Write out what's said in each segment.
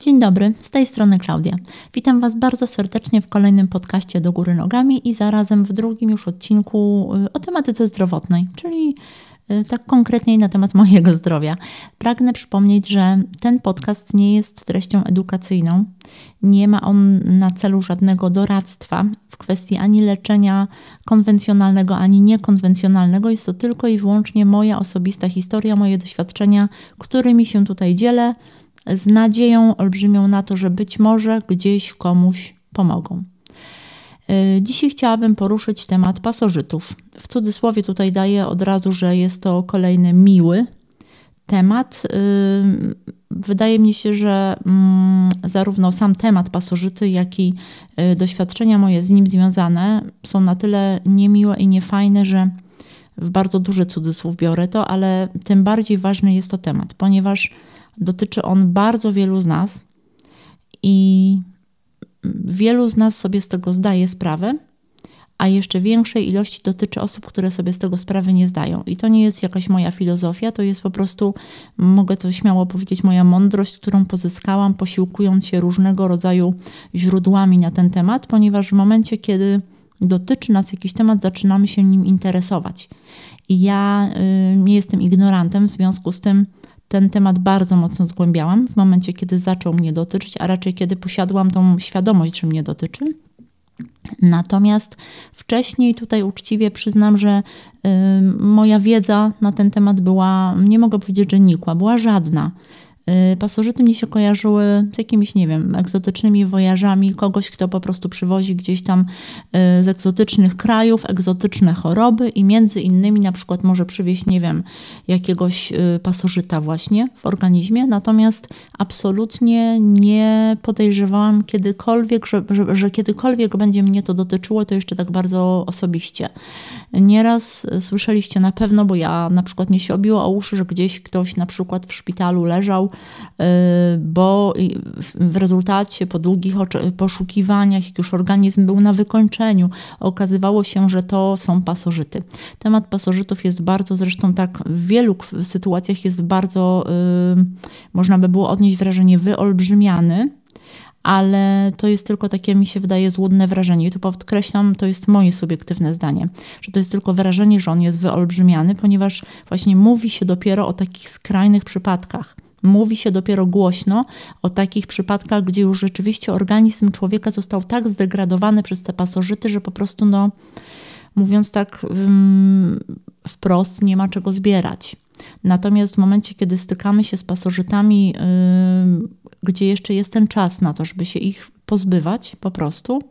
Dzień dobry, z tej strony Klaudia. Witam Was bardzo serdecznie w kolejnym podcaście Do Góry Nogami i zarazem w drugim już odcinku y, o tematyce zdrowotnej, czyli y, tak konkretniej na temat mojego zdrowia. Pragnę przypomnieć, że ten podcast nie jest treścią edukacyjną. Nie ma on na celu żadnego doradztwa w kwestii ani leczenia konwencjonalnego, ani niekonwencjonalnego. Jest to tylko i wyłącznie moja osobista historia, moje doświadczenia, którymi się tutaj dzielę z nadzieją olbrzymią na to, że być może gdzieś komuś pomogą. E, dzisiaj chciałabym poruszyć temat pasożytów. W cudzysłowie tutaj daję od razu, że jest to kolejny miły temat. E, wydaje mi się, że mm, zarówno sam temat pasożyty, jak i e, doświadczenia moje z nim związane są na tyle niemiłe i niefajne, że w bardzo duży cudzysłów biorę to, ale tym bardziej ważny jest to temat, ponieważ Dotyczy on bardzo wielu z nas i wielu z nas sobie z tego zdaje sprawę, a jeszcze większej ilości dotyczy osób, które sobie z tego sprawy nie zdają. I to nie jest jakaś moja filozofia, to jest po prostu, mogę to śmiało powiedzieć, moja mądrość, którą pozyskałam, posiłkując się różnego rodzaju źródłami na ten temat, ponieważ w momencie, kiedy dotyczy nas jakiś temat, zaczynamy się nim interesować. I ja y, nie jestem ignorantem, w związku z tym ten temat bardzo mocno zgłębiałam w momencie, kiedy zaczął mnie dotyczyć, a raczej kiedy posiadłam tą świadomość, że mnie dotyczy. Natomiast wcześniej tutaj uczciwie przyznam, że y, moja wiedza na ten temat była, nie mogę powiedzieć, że nikła, była żadna. Y, pasożyty mnie się kojarzyły z jakimiś, nie wiem, egzotycznymi wojażami, kogoś, kto po prostu przywozi gdzieś tam y, z egzotycznych krajów egzotyczne choroby i między innymi na przykład może przywieźć, nie wiem, jakiegoś y, pasożyta właśnie w organizmie. Natomiast absolutnie nie podejrzewałam kiedykolwiek, że, że, że kiedykolwiek będzie mnie to dotyczyło, to jeszcze tak bardzo osobiście. Nieraz słyszeliście na pewno, bo ja na przykład mnie się obiło o uszy, że gdzieś ktoś na przykład w szpitalu leżał Y, bo w rezultacie po długich poszukiwaniach, jak już organizm był na wykończeniu, okazywało się, że to są pasożyty. Temat pasożytów jest bardzo, zresztą tak w wielu sytuacjach jest bardzo, y, można by było odnieść wrażenie, wyolbrzymiany ale to jest tylko takie, mi się wydaje, złudne wrażenie. I tu podkreślam, to jest moje subiektywne zdanie, że to jest tylko wrażenie, że on jest wyolbrzymiany, ponieważ właśnie mówi się dopiero o takich skrajnych przypadkach. Mówi się dopiero głośno o takich przypadkach, gdzie już rzeczywiście organizm człowieka został tak zdegradowany przez te pasożyty, że po prostu, no, mówiąc tak mm, wprost, nie ma czego zbierać. Natomiast w momencie, kiedy stykamy się z pasożytami, yy, gdzie jeszcze jest ten czas na to, żeby się ich pozbywać po prostu,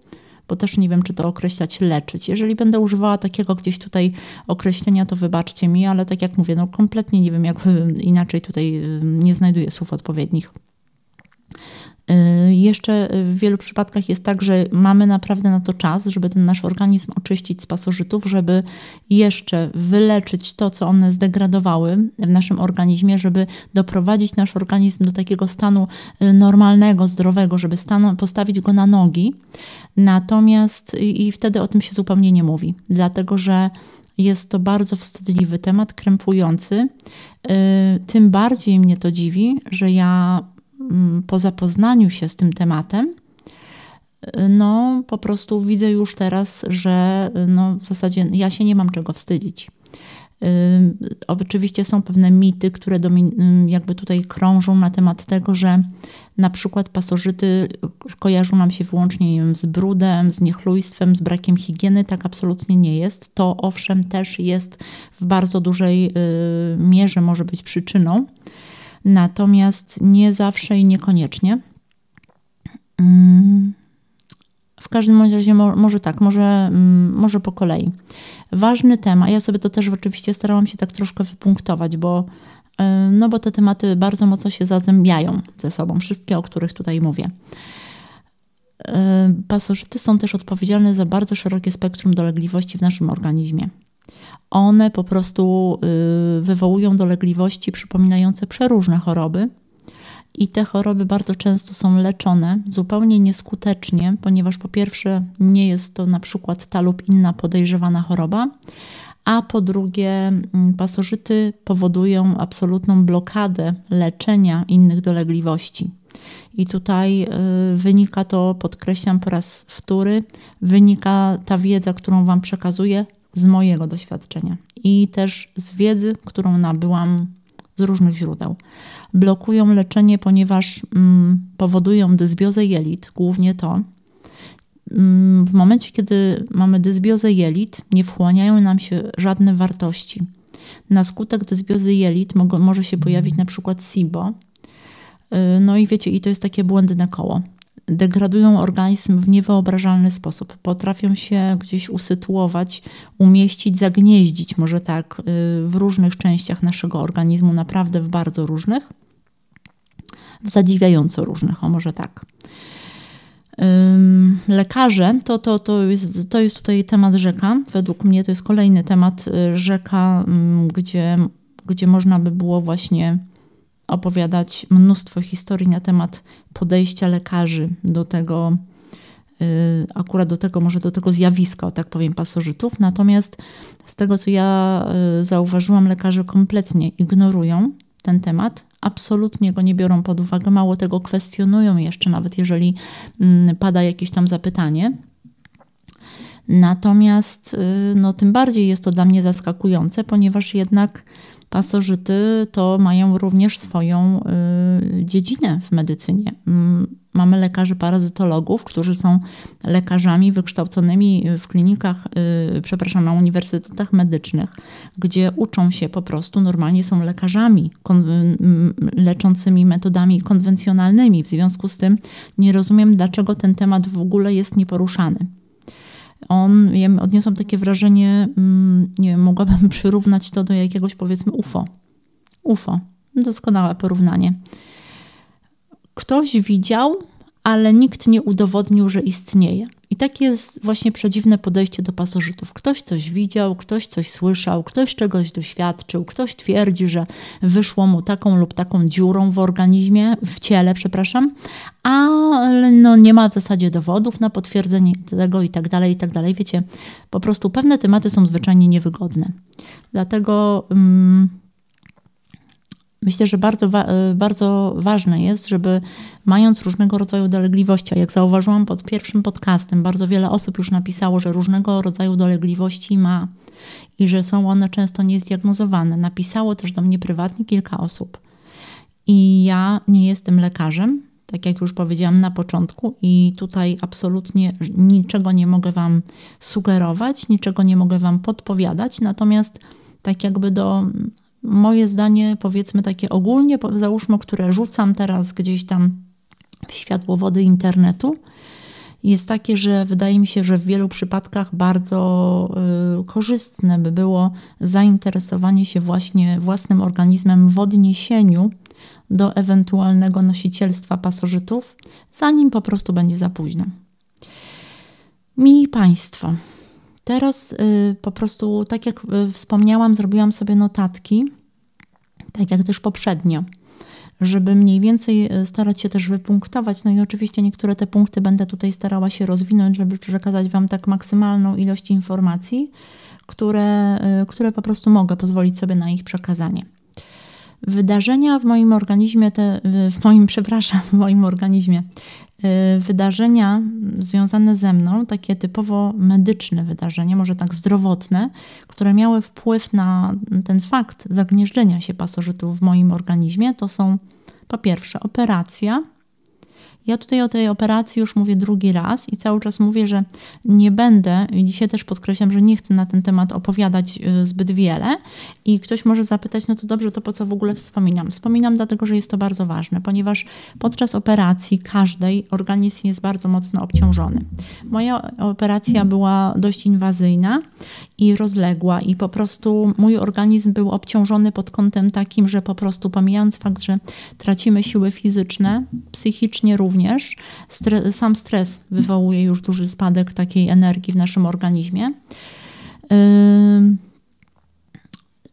bo też nie wiem, czy to określać leczyć. Jeżeli będę używała takiego gdzieś tutaj określenia, to wybaczcie mi, ale tak jak mówię, no kompletnie nie wiem, jak inaczej tutaj nie znajduję słów odpowiednich. Y, jeszcze w wielu przypadkach jest tak, że mamy naprawdę na to czas, żeby ten nasz organizm oczyścić z pasożytów, żeby jeszcze wyleczyć to, co one zdegradowały w naszym organizmie, żeby doprowadzić nasz organizm do takiego stanu y, normalnego, zdrowego, żeby stanu postawić go na nogi. Natomiast i wtedy o tym się zupełnie nie mówi, dlatego że jest to bardzo wstydliwy temat, krępujący. Y, tym bardziej mnie to dziwi, że ja Mm, po zapoznaniu się z tym tematem, y, no po prostu widzę już teraz, że y, no, w zasadzie ja się nie mam czego wstydzić. Y, oczywiście są pewne mity, które mm, jakby tutaj krążą na temat tego, że na przykład pasożyty kojarzą nam się wyłącznie wiem, z brudem, z niechlujstwem, z brakiem higieny. Tak absolutnie nie jest. To owszem też jest w bardzo dużej mierze może być przyczyną, natomiast nie zawsze i niekoniecznie. Mm. W każdym razie może tak, może, mm, może po kolei. Ważny temat, ja sobie to też oczywiście starałam się tak troszkę wypunktować, bo, y, no bo te tematy bardzo mocno się zazębiają ze sobą, wszystkie, o których tutaj mówię. Y, pasożyty są też odpowiedzialne za bardzo szerokie spektrum dolegliwości w naszym organizmie. One po prostu y, wywołują dolegliwości przypominające przeróżne choroby. I te choroby bardzo często są leczone zupełnie nieskutecznie, ponieważ po pierwsze nie jest to na przykład ta lub inna podejrzewana choroba, a po drugie mm, pasożyty powodują absolutną blokadę leczenia innych dolegliwości. I tutaj y, wynika to, podkreślam po raz wtóry, wynika ta wiedza, którą Wam przekazuję, z mojego doświadczenia i też z wiedzy, którą nabyłam z różnych źródeł. Blokują leczenie, ponieważ mm, powodują dysbiozę jelit, głównie to. Mm, w momencie, kiedy mamy dysbiozę jelit, nie wchłaniają nam się żadne wartości. Na skutek dysbiozy jelit może się pojawić mhm. na przykład SIBO. Y, no i wiecie, i to jest takie błędne koło degradują organizm w niewyobrażalny sposób. Potrafią się gdzieś usytuować, umieścić, zagnieździć, może tak, y, w różnych częściach naszego organizmu, naprawdę w bardzo różnych, w zadziwiająco różnych, o może tak. Lekarze, to, to, to, jest, to jest tutaj temat rzeka. Według mnie to jest kolejny temat y, rzeka, gdzie, gdzie można by było właśnie opowiadać mnóstwo historii na temat podejścia lekarzy do tego, y, akurat do tego, może do tego zjawiska, tak powiem, pasożytów. Natomiast z tego, co ja y, zauważyłam, lekarze kompletnie ignorują ten temat, absolutnie go nie biorą pod uwagę, mało tego kwestionują jeszcze, nawet jeżeli mm, pada jakieś tam zapytanie. Natomiast y, no, tym bardziej jest to dla mnie zaskakujące, ponieważ jednak Pasożyty to mają również swoją y, dziedzinę w medycynie. Mm, mamy lekarzy parazytologów, którzy są lekarzami wykształconymi w klinikach, y, przepraszam, na uniwersytetach medycznych, gdzie uczą się po prostu, normalnie są lekarzami mm, leczącymi metodami konwencjonalnymi. W związku z tym nie rozumiem, dlaczego ten temat w ogóle jest nieporuszany. On, ja odniosłam takie wrażenie, mm, nie wiem, mogłabym przyrównać to do jakiegoś powiedzmy UFO. UFO. Doskonałe porównanie. Ktoś widział ale nikt nie udowodnił, że istnieje. I takie jest właśnie przedziwne podejście do pasożytów. Ktoś coś widział, ktoś coś słyszał, ktoś czegoś doświadczył, ktoś twierdzi, że wyszło mu taką lub taką dziurą w organizmie, w ciele, przepraszam, ale no nie ma w zasadzie dowodów na potwierdzenie tego i tak dalej, i tak dalej. Wiecie, po prostu pewne tematy są zwyczajnie niewygodne. Dlatego... Mm, Myślę, że bardzo, e, bardzo ważne jest, żeby mając różnego rodzaju dolegliwości, a jak zauważyłam pod pierwszym podcastem, bardzo wiele osób już napisało, że różnego rodzaju dolegliwości ma i że są one często niezdiagnozowane. Napisało też do mnie prywatnie kilka osób. I ja nie jestem lekarzem, tak jak już powiedziałam na początku, i tutaj absolutnie niczego nie mogę Wam sugerować, niczego nie mogę Wam podpowiadać, natomiast tak jakby do moje zdanie, powiedzmy takie ogólnie, załóżmy, które rzucam teraz gdzieś tam w światło wody internetu, jest takie, że wydaje mi się, że w wielu przypadkach bardzo y, korzystne by było zainteresowanie się właśnie własnym organizmem w odniesieniu do ewentualnego nosicielstwa pasożytów, zanim po prostu będzie za późno. Mili Państwo, Teraz y, po prostu, tak jak y, wspomniałam, zrobiłam sobie notatki, tak jak też poprzednio, żeby mniej więcej y, starać się też wypunktować. No i oczywiście niektóre te punkty będę tutaj starała się rozwinąć, żeby przekazać Wam tak maksymalną ilość informacji, które, które po prostu mogę pozwolić sobie na ich przekazanie. Wydarzenia w moim organizmie, te, w moim, przepraszam, w moim organizmie, y, wydarzenia związane ze mną, takie typowo medyczne wydarzenia, może tak zdrowotne, które miały wpływ na ten fakt zagnieżdżenia się pasożytów w moim organizmie, to są po pierwsze operacja, ja tutaj o tej operacji już mówię drugi raz i cały czas mówię, że nie będę, i dzisiaj też podkreślam, że nie chcę na ten temat opowiadać y, zbyt wiele. I ktoś może zapytać, no to dobrze, to po co w ogóle wspominam? Wspominam dlatego, że jest to bardzo ważne, ponieważ podczas operacji każdej organizm jest bardzo mocno obciążony. Moja operacja była dość inwazyjna i rozległa, i po prostu mój organizm był obciążony pod kątem takim, że po prostu pomijając fakt, że tracimy siły fizyczne, psychicznie również, również sam stres wywołuje już duży spadek takiej energii w naszym organizmie.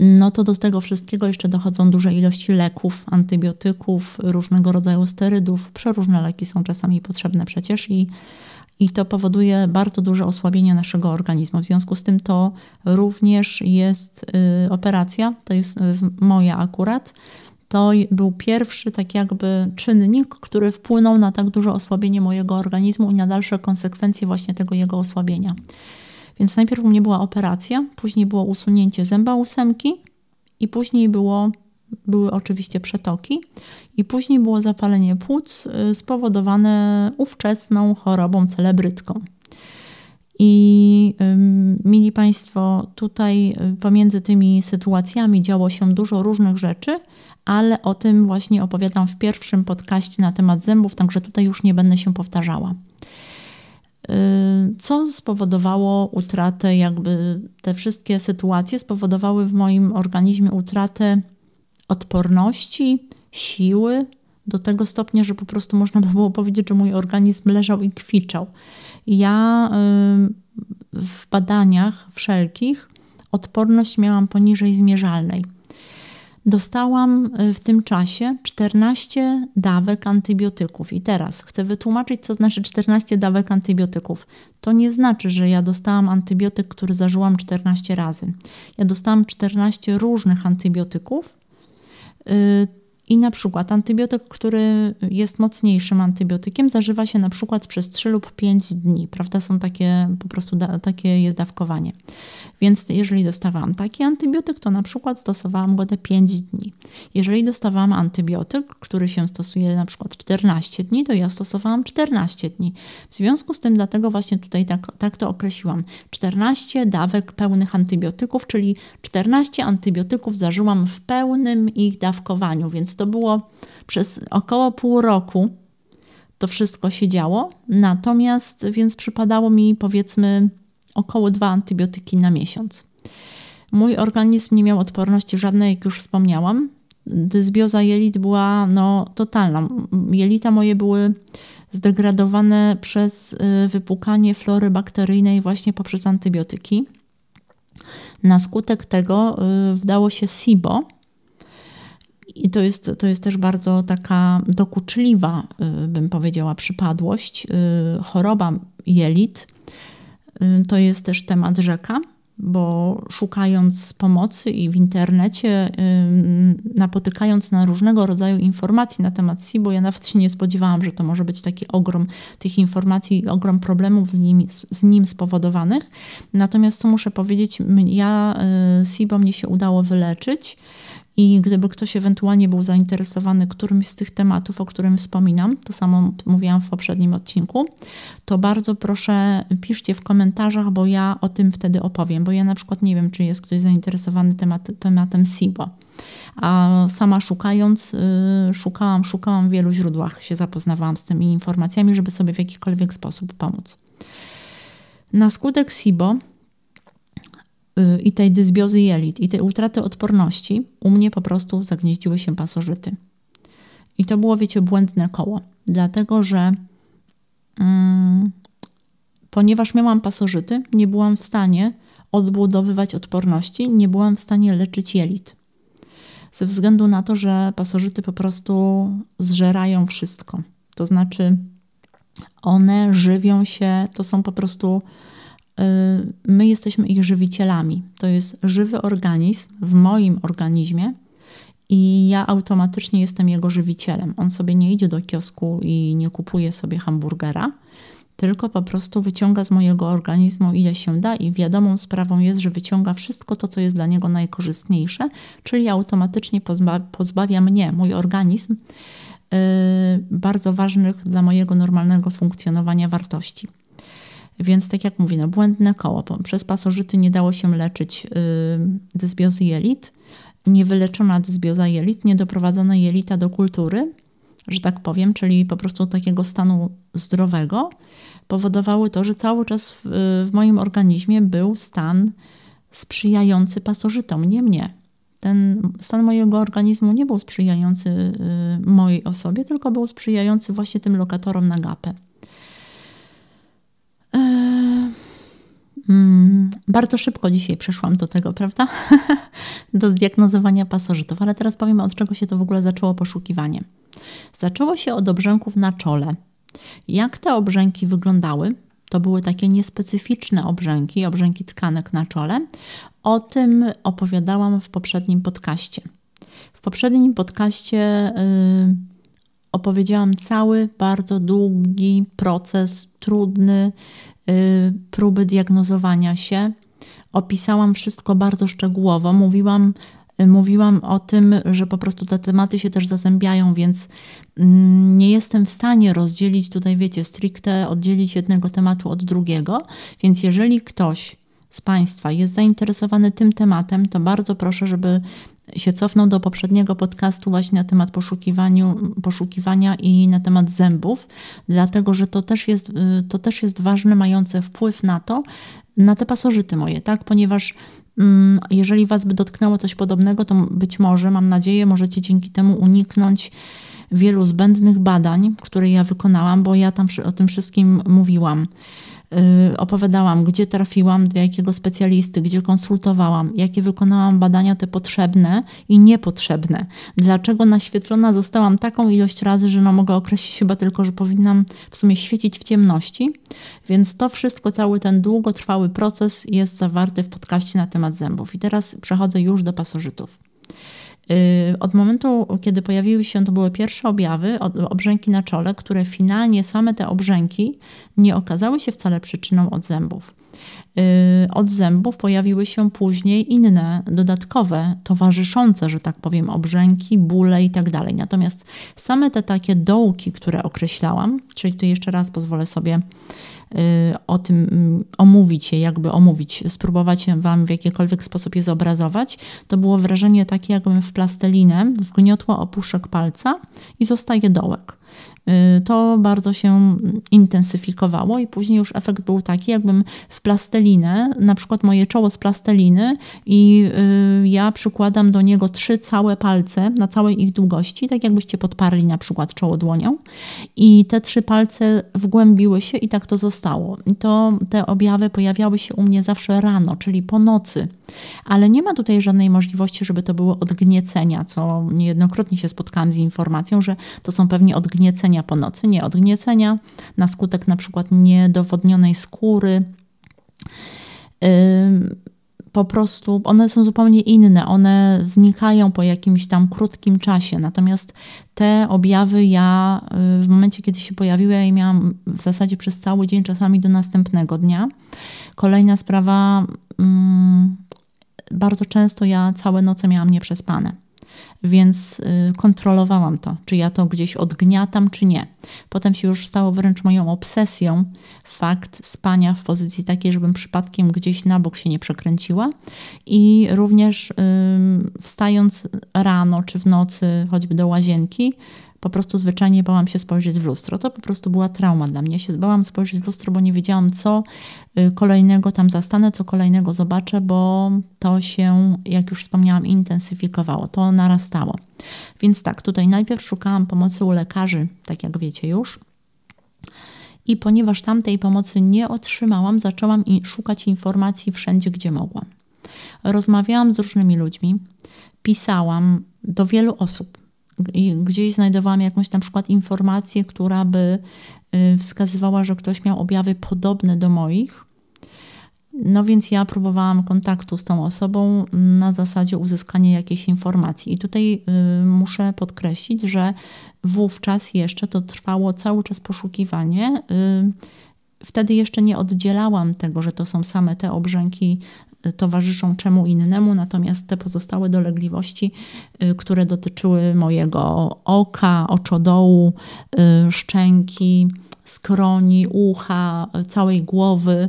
No to do tego wszystkiego jeszcze dochodzą duże ilości leków, antybiotyków, różnego rodzaju sterydów. Przeróżne leki są czasami potrzebne przecież i i to powoduje bardzo duże osłabienie naszego organizmu. W związku z tym to również jest y, operacja, to jest y, moja akurat, to był pierwszy tak jakby czynnik, który wpłynął na tak duże osłabienie mojego organizmu i na dalsze konsekwencje właśnie tego jego osłabienia. Więc najpierw u mnie była operacja, później było usunięcie zęba ósemki i później było, były oczywiście przetoki i później było zapalenie płuc y, spowodowane ówczesną chorobą celebrytką. I mili Państwo, tutaj y, pomiędzy tymi sytuacjami działo się dużo różnych rzeczy, ale o tym właśnie opowiadam w pierwszym podcaście na temat zębów, także tutaj już nie będę się powtarzała. Y, co spowodowało utratę, jakby te wszystkie sytuacje spowodowały w moim organizmie utratę odporności, siły, do tego stopnia, że po prostu można by było powiedzieć, że mój organizm leżał i kwiczał. Ja y, w badaniach wszelkich odporność miałam poniżej zmierzalnej. Dostałam y, w tym czasie 14 dawek antybiotyków. I teraz chcę wytłumaczyć, co znaczy 14 dawek antybiotyków. To nie znaczy, że ja dostałam antybiotyk, który zażyłam 14 razy. Ja dostałam 14 różnych antybiotyków. Y, i na przykład antybiotyk, który jest mocniejszym antybiotykiem, zażywa się na przykład przez 3 lub 5 dni, prawda? Są takie, po prostu da, takie jest dawkowanie. Więc jeżeli dostawałam taki antybiotyk, to na przykład stosowałam go te 5 dni. Jeżeli dostawałam antybiotyk, który się stosuje na przykład 14 dni, to ja stosowałam 14 dni. W związku z tym, dlatego właśnie tutaj tak, tak to określiłam. 14 dawek pełnych antybiotyków, czyli 14 antybiotyków zażyłam w pełnym ich dawkowaniu, więc to było przez około pół roku to wszystko się działo, natomiast więc przypadało mi powiedzmy około dwa antybiotyki na miesiąc. Mój organizm nie miał odporności żadnej, jak już wspomniałam. Dysbioza jelit była no, totalna. Jelita moje były zdegradowane przez y, wypukanie flory bakteryjnej właśnie poprzez antybiotyki. Na skutek tego y, wdało się SIBO, i to jest, to jest też bardzo taka dokuczliwa, y, bym powiedziała, przypadłość. Y, choroba jelit y, to jest też temat rzeka, bo szukając pomocy i w internecie, napotykając na różnego rodzaju informacji na temat SIBO, bo ja nawet się nie spodziewałam, że to może być taki ogrom tych informacji i ogrom problemów z nim, z nim spowodowanych. Natomiast co muszę powiedzieć, ja SIBO mnie się udało wyleczyć. I gdyby ktoś ewentualnie był zainteresowany którymś z tych tematów, o którym wspominam, to samo mówiłam w poprzednim odcinku, to bardzo proszę piszcie w komentarzach, bo ja o tym wtedy opowiem, bo ja na przykład nie wiem, czy jest ktoś zainteresowany temat, tematem SIBO. A sama szukając, yy, szukałam, szukałam w wielu źródłach, się zapoznawałam z tymi informacjami, żeby sobie w jakikolwiek sposób pomóc. Na skutek SIBO Y, i tej dysbiozy jelit, i tej utraty odporności, u mnie po prostu zagnieździły się pasożyty. I to było, wiecie, błędne koło, dlatego że mm, ponieważ miałam pasożyty, nie byłam w stanie odbudowywać odporności, nie byłam w stanie leczyć jelit. Ze względu na to, że pasożyty po prostu zżerają wszystko. To znaczy, one żywią się, to są po prostu Y, my jesteśmy ich żywicielami. To jest żywy organizm w moim organizmie i ja automatycznie jestem jego żywicielem. On sobie nie idzie do kiosku i nie kupuje sobie hamburgera, tylko po prostu wyciąga z mojego organizmu ile się da i wiadomą sprawą jest, że wyciąga wszystko to, co jest dla niego najkorzystniejsze, czyli automatycznie pozba pozbawia mnie, mój organizm, yy, bardzo ważnych dla mojego normalnego funkcjonowania wartości. Więc tak jak mówię, no błędne koło. Przez pasożyty nie dało się leczyć y, dysbiozy jelit. Niewyleczona dysbioza jelit, niedoprowadzone jelita do kultury, że tak powiem, czyli po prostu takiego stanu zdrowego, powodowały to, że cały czas w, y, w moim organizmie był stan sprzyjający pasożytom, nie mnie. Ten stan mojego organizmu nie był sprzyjający y, mojej osobie, tylko był sprzyjający właśnie tym lokatorom na gapę. Mm, bardzo szybko dzisiaj przeszłam do tego, prawda? do zdiagnozowania pasożytów, ale teraz powiem, od czego się to w ogóle zaczęło poszukiwanie. Zaczęło się od obrzęków na czole. Jak te obrzęki wyglądały? To były takie niespecyficzne obrzęki, obrzęki tkanek na czole. O tym opowiadałam w poprzednim podcaście. W poprzednim podcaście yy, opowiedziałam cały bardzo długi proces, trudny, Y, próby diagnozowania się. Opisałam wszystko bardzo szczegółowo. Mówiłam, y, mówiłam o tym, że po prostu te tematy się też zazębiają, więc mm, nie jestem w stanie rozdzielić tutaj, wiecie, stricte oddzielić jednego tematu od drugiego. Więc jeżeli ktoś z Państwa jest zainteresowany tym tematem, to bardzo proszę, żeby się cofnął do poprzedniego podcastu właśnie na temat poszukiwaniu, poszukiwania i na temat zębów, dlatego że to też jest, y, to też jest ważne, mające wpływ na to, na te pasożyty moje, tak? Ponieważ mm, jeżeli Was by dotknęło coś podobnego, to być może, mam nadzieję, możecie dzięki temu uniknąć wielu zbędnych badań, które ja wykonałam, bo ja tam o tym wszystkim mówiłam. Y, opowiadałam, gdzie trafiłam, do jakiego specjalisty, gdzie konsultowałam, jakie wykonałam badania te potrzebne i niepotrzebne. Dlaczego naświetlona zostałam taką ilość razy, że no mogę określić chyba tylko, że powinnam w sumie świecić w ciemności. Więc to wszystko, cały ten długotrwały proces jest zawarty w podcaście na temat zębów. I teraz przechodzę już do pasożytów. Y, od momentu, kiedy pojawiły się, to były pierwsze objawy, obrzęki na czole, które finalnie same te obrzęki nie okazały się wcale przyczyną od zębów. Y, od zębów pojawiły się później inne, dodatkowe, towarzyszące, że tak powiem, obrzęki, bóle itd. Tak Natomiast same te takie dołki, które określałam, czyli tu jeszcze raz pozwolę sobie Y, o tym y, omówić je, jakby omówić, spróbować Wam w jakikolwiek sposób je zobrazować, to było wrażenie takie, jakbym w plastelinę wgniotła opuszek palca i zostaje dołek. Y, to bardzo się intensyfikowało i później już efekt był taki, jakbym w plastelinę, na przykład moje czoło z plasteliny i y, ja przykładam do niego trzy całe palce na całej ich długości, tak jakbyście podparli na przykład czoło dłonią i te trzy palce wgłębiły się i tak to zostało. I to te objawy pojawiały się u mnie zawsze rano, czyli po nocy. Ale nie ma tutaj żadnej możliwości, żeby to były odgniecenia, co niejednokrotnie się spotkałam z informacją, że to są pewnie odgniecenia odgniecenia po nocy, nie odgniecenia na skutek na przykład niedowodnionej skóry. Po prostu one są zupełnie inne, one znikają po jakimś tam krótkim czasie. Natomiast te objawy ja y, w momencie, kiedy się pojawiły, ja je miałam w zasadzie przez cały dzień, czasami do następnego dnia. Kolejna sprawa, mm, bardzo często ja całe noce miałam nieprzespane więc y, kontrolowałam to, czy ja to gdzieś odgniatam, czy nie. Potem się już stało wręcz moją obsesją fakt spania w pozycji takiej, żebym przypadkiem gdzieś na bok się nie przekręciła i również wstając rano czy w nocy choćby do łazienki, po prostu zwyczajnie bałam się spojrzeć w lustro. To po prostu była trauma dla mnie. Ja się bałam spojrzeć w lustro, bo nie wiedziałam, co y, kolejnego tam zastanę, co kolejnego zobaczę, bo to się, jak już wspomniałam, intensyfikowało, to narastało. Więc tak, tutaj najpierw szukałam pomocy u lekarzy, tak jak wiecie już. I ponieważ tamtej pomocy nie otrzymałam, zaczęłam szukać informacji wszędzie, gdzie mogłam. Rozmawiałam z różnymi ludźmi, pisałam do wielu osób gdzieś znajdowałam jakąś na przykład informację, która by y, wskazywała, że ktoś miał objawy podobne do moich. No więc ja próbowałam kontaktu z tą osobą na zasadzie uzyskania jakiejś informacji. I tutaj y, muszę podkreślić, że wówczas jeszcze to trwało cały czas poszukiwanie. Y, wtedy jeszcze nie oddzielałam tego, że to są same te obrzęki towarzyszą czemu innemu, natomiast te pozostałe dolegliwości, y, które dotyczyły mojego oka, oczodołu, y, szczęki, skroni, ucha, całej głowy,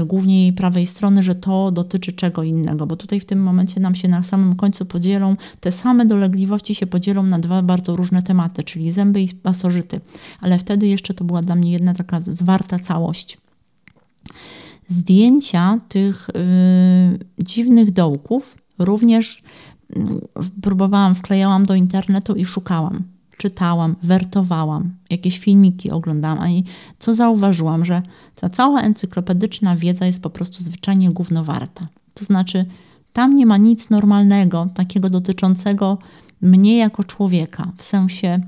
y, głównie jej prawej strony, że to dotyczy czego innego, bo tutaj w tym momencie nam się na samym końcu podzielą, te same dolegliwości się podzielą na dwa bardzo różne tematy, czyli zęby i pasożyty, ale wtedy jeszcze to była dla mnie jedna taka zwarta całość zdjęcia tych yy, dziwnych dołków również yy, próbowałam, wklejałam do internetu i szukałam. Czytałam, wertowałam, jakieś filmiki oglądałam, a i co zauważyłam, że ta cała encyklopedyczna wiedza jest po prostu zwyczajnie głównowarta. To znaczy, tam nie ma nic normalnego, takiego dotyczącego mnie jako człowieka. W sensie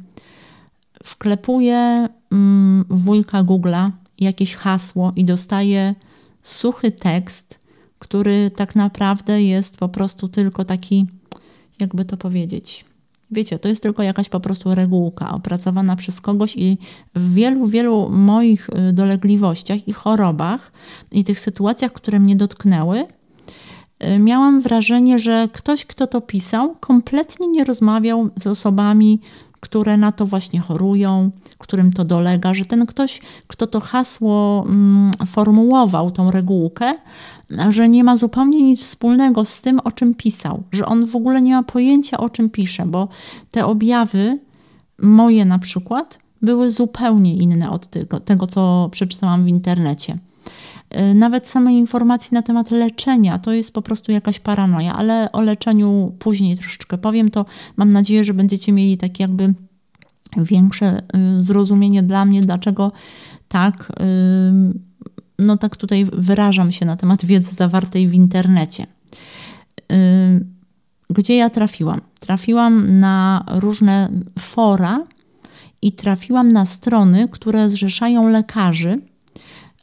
wklepuję mm, wujka Google'a jakieś hasło i dostaję suchy tekst, który tak naprawdę jest po prostu tylko taki, jakby to powiedzieć. Wiecie, to jest tylko jakaś po prostu regułka opracowana przez kogoś i w wielu, wielu moich y, dolegliwościach i chorobach i tych sytuacjach, które mnie dotknęły, y, miałam wrażenie, że ktoś, kto to pisał, kompletnie nie rozmawiał z osobami, które na to właśnie chorują, którym to dolega, że ten ktoś, kto to hasło mm, formułował, tą regułkę, że nie ma zupełnie nic wspólnego z tym, o czym pisał, że on w ogóle nie ma pojęcia, o czym pisze, bo te objawy, moje na przykład, były zupełnie inne od tego, tego co przeczytałam w internecie. Y, nawet same informacje na temat leczenia to jest po prostu jakaś paranoia, ale o leczeniu później troszeczkę powiem. To mam nadzieję, że będziecie mieli tak jakby większe y, zrozumienie dla mnie, dlaczego tak. Y, no tak tutaj wyrażam się na temat wiedzy zawartej w internecie gdzie ja trafiłam? Trafiłam na różne fora i trafiłam na strony, które zrzeszają lekarzy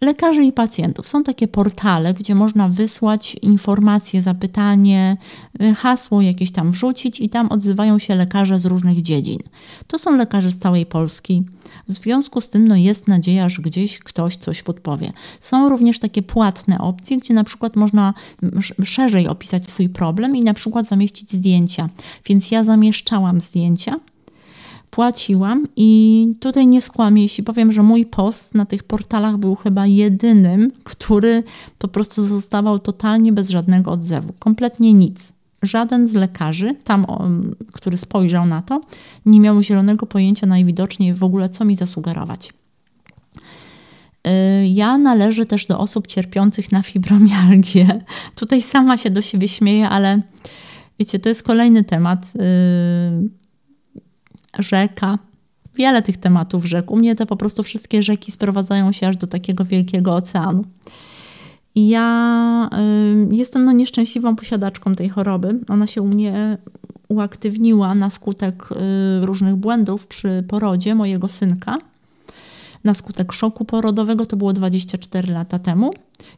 lekarzy i pacjentów. Są takie portale, gdzie można wysłać informacje, zapytanie, y, hasło jakieś tam wrzucić i tam odzywają się lekarze z różnych dziedzin. To są lekarze z całej Polski. W związku z tym no, jest nadzieja, że gdzieś ktoś coś podpowie. Są również takie płatne opcje, gdzie na przykład można szerzej opisać swój problem i na przykład zamieścić zdjęcia. Więc ja zamieszczałam zdjęcia płaciłam i tutaj nie skłamię, jeśli powiem, że mój post na tych portalach był chyba jedynym, który po prostu zostawał totalnie bez żadnego odzewu, kompletnie nic. Żaden z lekarzy, tam, który spojrzał na to, nie miał zielonego pojęcia najwidoczniej w ogóle, co mi zasugerować. Y, ja należę też do osób cierpiących na fibromialgię. Tutaj sama się do siebie śmieję, ale wiecie, to jest kolejny temat. Y, rzeka. Wiele tych tematów rzek. U mnie te po prostu wszystkie rzeki sprowadzają się aż do takiego wielkiego oceanu. I ja y, jestem no, nieszczęśliwą posiadaczką tej choroby. Ona się u mnie uaktywniła na skutek y, różnych błędów przy porodzie mojego synka na skutek szoku porodowego, to było 24 lata temu.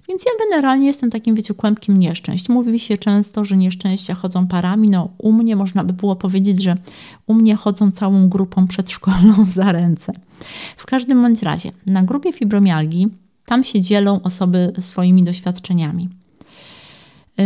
Więc ja generalnie jestem takim, wiecie, kłębkiem nieszczęść. Mówi się często, że nieszczęścia chodzą parami. No, u mnie można by było powiedzieć, że u mnie chodzą całą grupą przedszkolną za ręce. W każdym bądź razie, na grupie fibromialgii tam się dzielą osoby swoimi doświadczeniami. Yy,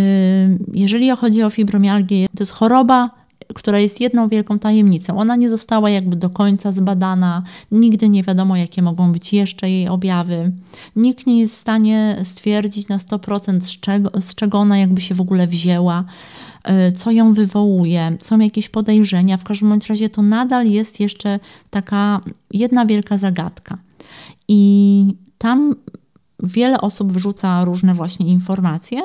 jeżeli chodzi o fibromialgię, to jest choroba która jest jedną wielką tajemnicą. Ona nie została jakby do końca zbadana, nigdy nie wiadomo, jakie mogą być jeszcze jej objawy. Nikt nie jest w stanie stwierdzić na 100% z czego, z czego ona jakby się w ogóle wzięła, y, co ją wywołuje, są jakieś podejrzenia. W każdym bądź razie to nadal jest jeszcze taka jedna wielka zagadka. I tam wiele osób wrzuca różne właśnie informacje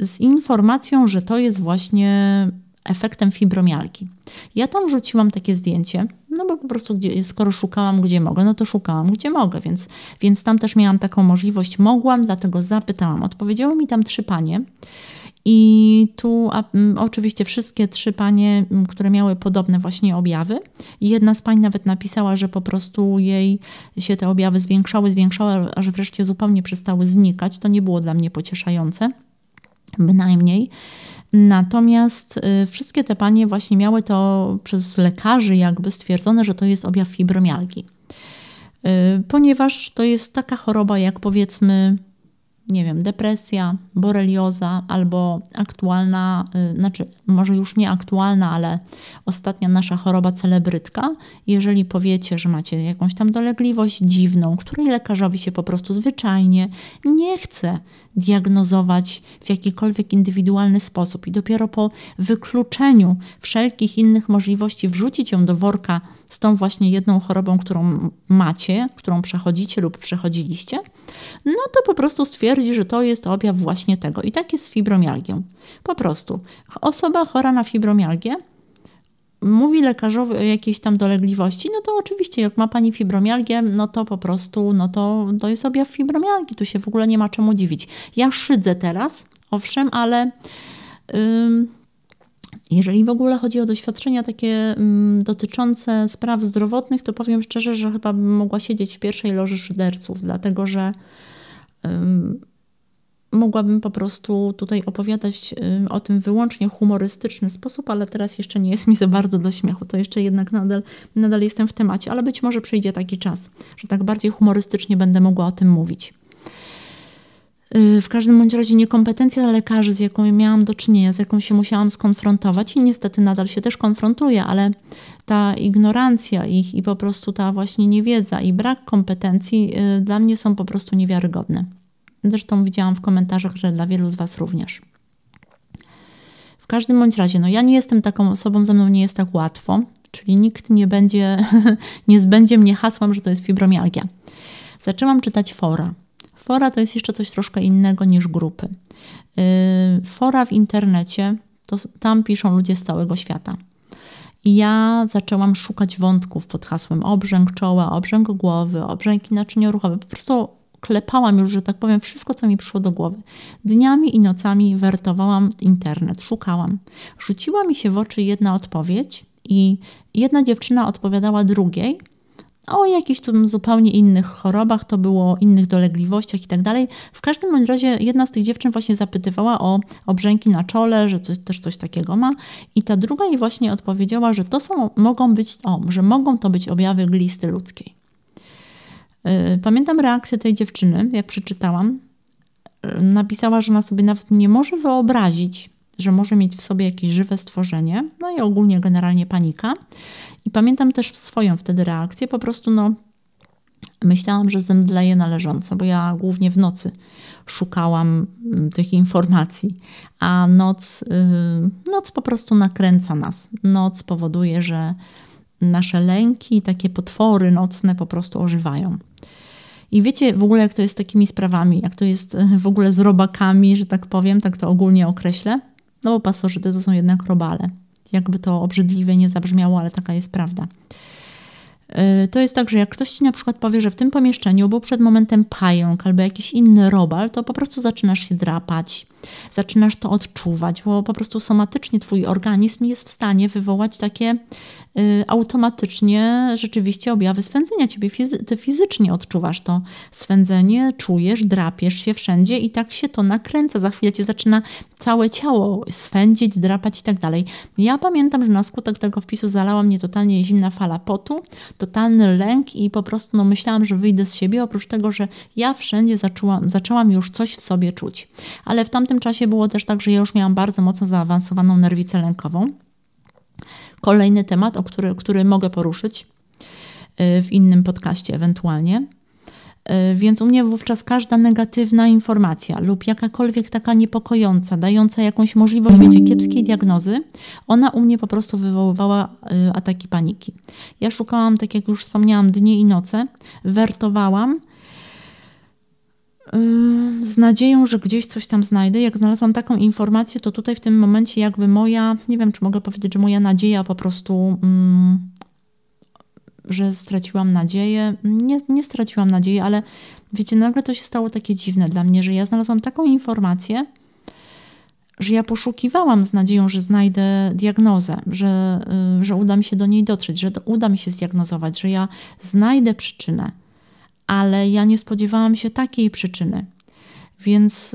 z informacją, że to jest właśnie efektem fibromialki. Ja tam rzuciłam takie zdjęcie, no bo po prostu gdzie, skoro szukałam gdzie mogę, no to szukałam gdzie mogę, więc, więc tam też miałam taką możliwość, mogłam, dlatego zapytałam. Odpowiedziały mi tam trzy panie. I tu a, m, oczywiście wszystkie trzy panie, m, które miały podobne właśnie objawy. Jedna z pań nawet napisała, że po prostu jej się te objawy zwiększały, zwiększały, aż wreszcie zupełnie przestały znikać. To nie było dla mnie pocieszające, bynajmniej. Natomiast y, wszystkie te panie właśnie miały to przez lekarzy jakby stwierdzone, że to jest objaw fibromialgii. Y, ponieważ to jest taka choroba jak powiedzmy nie wiem, depresja, borelioza albo aktualna, y, znaczy może już nie aktualna, ale ostatnia nasza choroba celebrytka. Jeżeli powiecie, że macie jakąś tam dolegliwość dziwną, której lekarzowi się po prostu zwyczajnie nie chce diagnozować w jakikolwiek indywidualny sposób i dopiero po wykluczeniu wszelkich innych możliwości wrzucić ją do worka z tą właśnie jedną chorobą, którą macie, którą przechodzicie lub przechodziliście, no to po prostu stwierdzić, twierdzi, że to jest objaw właśnie tego. I tak jest z fibromialgią. Po prostu osoba chora na fibromialgię mówi lekarzowi o jakiejś tam dolegliwości, no to oczywiście jak ma pani fibromialgię, no to po prostu, no to, to jest objaw fibromialgii, tu się w ogóle nie ma czemu dziwić. Ja szydzę teraz, owszem, ale ym, jeżeli w ogóle chodzi o doświadczenia takie ym, dotyczące spraw zdrowotnych, to powiem szczerze, że chyba bym mogła siedzieć w pierwszej loży szyderców, dlatego że mogłabym po prostu tutaj opowiadać o tym wyłącznie humorystyczny sposób, ale teraz jeszcze nie jest mi za bardzo do śmiechu. To jeszcze jednak nadal, nadal jestem w temacie, ale być może przyjdzie taki czas, że tak bardziej humorystycznie będę mogła o tym mówić. Y, w każdym bądź razie niekompetencja lekarzy, z jaką miałam do czynienia, z jaką się musiałam skonfrontować i niestety nadal się też konfrontuję, ale ta ignorancja ich i po prostu ta właśnie niewiedza i brak kompetencji y, dla mnie są po prostu niewiarygodne. Zresztą widziałam w komentarzach, że dla wielu z Was również. W każdym bądź razie, no ja nie jestem taką osobą, ze mną nie jest tak łatwo, czyli nikt nie będzie, nie zbędzie mnie hasłem, że to jest fibromialgia. Zaczęłam czytać fora. Fora to jest jeszcze coś troszkę innego niż grupy. Yy, fora w internecie, to tam piszą ludzie z całego świata. I ja zaczęłam szukać wątków pod hasłem obrzęk czoła, obrzęk głowy, obrzęki naczyń ruchowe. Po prostu klepałam już, że tak powiem, wszystko, co mi przyszło do głowy. Dniami i nocami wertowałam internet, szukałam. Rzuciła mi się w oczy jedna odpowiedź i jedna dziewczyna odpowiadała drugiej o jakichś tu zupełnie innych chorobach, to było innych dolegliwościach i tak dalej. W każdym bądź razie jedna z tych dziewczyn właśnie zapytywała o obrzęki na czole, że coś, też coś takiego ma i ta druga jej właśnie odpowiedziała, że to są, mogą być, o, że mogą to być objawy glisty ludzkiej. Y, pamiętam reakcję tej dziewczyny, jak przeczytałam. Y, napisała, że ona sobie nawet nie może wyobrazić, że może mieć w sobie jakieś żywe stworzenie, no i ogólnie generalnie panika. I pamiętam też swoją wtedy reakcję, po prostu no myślałam, że zemdleję należąco, bo ja głównie w nocy szukałam mm, tych informacji, a noc, y, noc po prostu nakręca nas. Noc powoduje, że nasze lęki, takie potwory nocne po prostu ożywają. I wiecie w ogóle, jak to jest z takimi sprawami, jak to jest e, w ogóle z robakami, że tak powiem, tak to ogólnie określę? No bo pasożyty to są jednak robale. Jakby to obrzydliwie nie zabrzmiało, ale taka jest prawda. E, to jest tak, że jak ktoś ci na przykład powie, że w tym pomieszczeniu był przed momentem pająk albo jakiś inny robal, to po prostu zaczynasz się drapać, Zaczynasz to odczuwać, bo po prostu somatycznie twój organizm jest w stanie wywołać takie y, automatycznie rzeczywiście objawy swędzenia. Ciebie fizy ty fizycznie odczuwasz to swędzenie, czujesz, drapiesz się wszędzie i tak się to nakręca. Za chwilę cię zaczyna całe ciało swędzić, drapać i tak dalej. Ja pamiętam, że na skutek tego wpisu zalała mnie totalnie zimna fala potu, totalny lęk i po prostu no, myślałam, że wyjdę z siebie, oprócz tego, że ja wszędzie zaczęłam, zaczęłam już coś w sobie czuć. Ale w tamtym tamtym czasie było też tak, że ja już miałam bardzo mocno zaawansowaną nerwicę lękową. Kolejny temat, o który, który mogę poruszyć y, w innym podcaście ewentualnie. Y, więc u mnie wówczas każda negatywna informacja lub jakakolwiek taka niepokojąca, dająca jakąś możliwość, wiecie, kiepskiej diagnozy, ona u mnie po prostu wywoływała y, ataki paniki. Ja szukałam, tak jak już wspomniałam, dnie i noce, wertowałam, z nadzieją, że gdzieś coś tam znajdę. Jak znalazłam taką informację, to tutaj w tym momencie jakby moja, nie wiem czy mogę powiedzieć, że moja nadzieja po prostu, mm, że straciłam nadzieję. Nie, nie straciłam nadziei, ale wiecie, nagle to się stało takie dziwne dla mnie, że ja znalazłam taką informację, że ja poszukiwałam z nadzieją, że znajdę diagnozę, że, y, że uda mi się do niej dotrzeć, że uda mi się zdiagnozować, że ja znajdę przyczynę ale ja nie spodziewałam się takiej przyczyny. Więc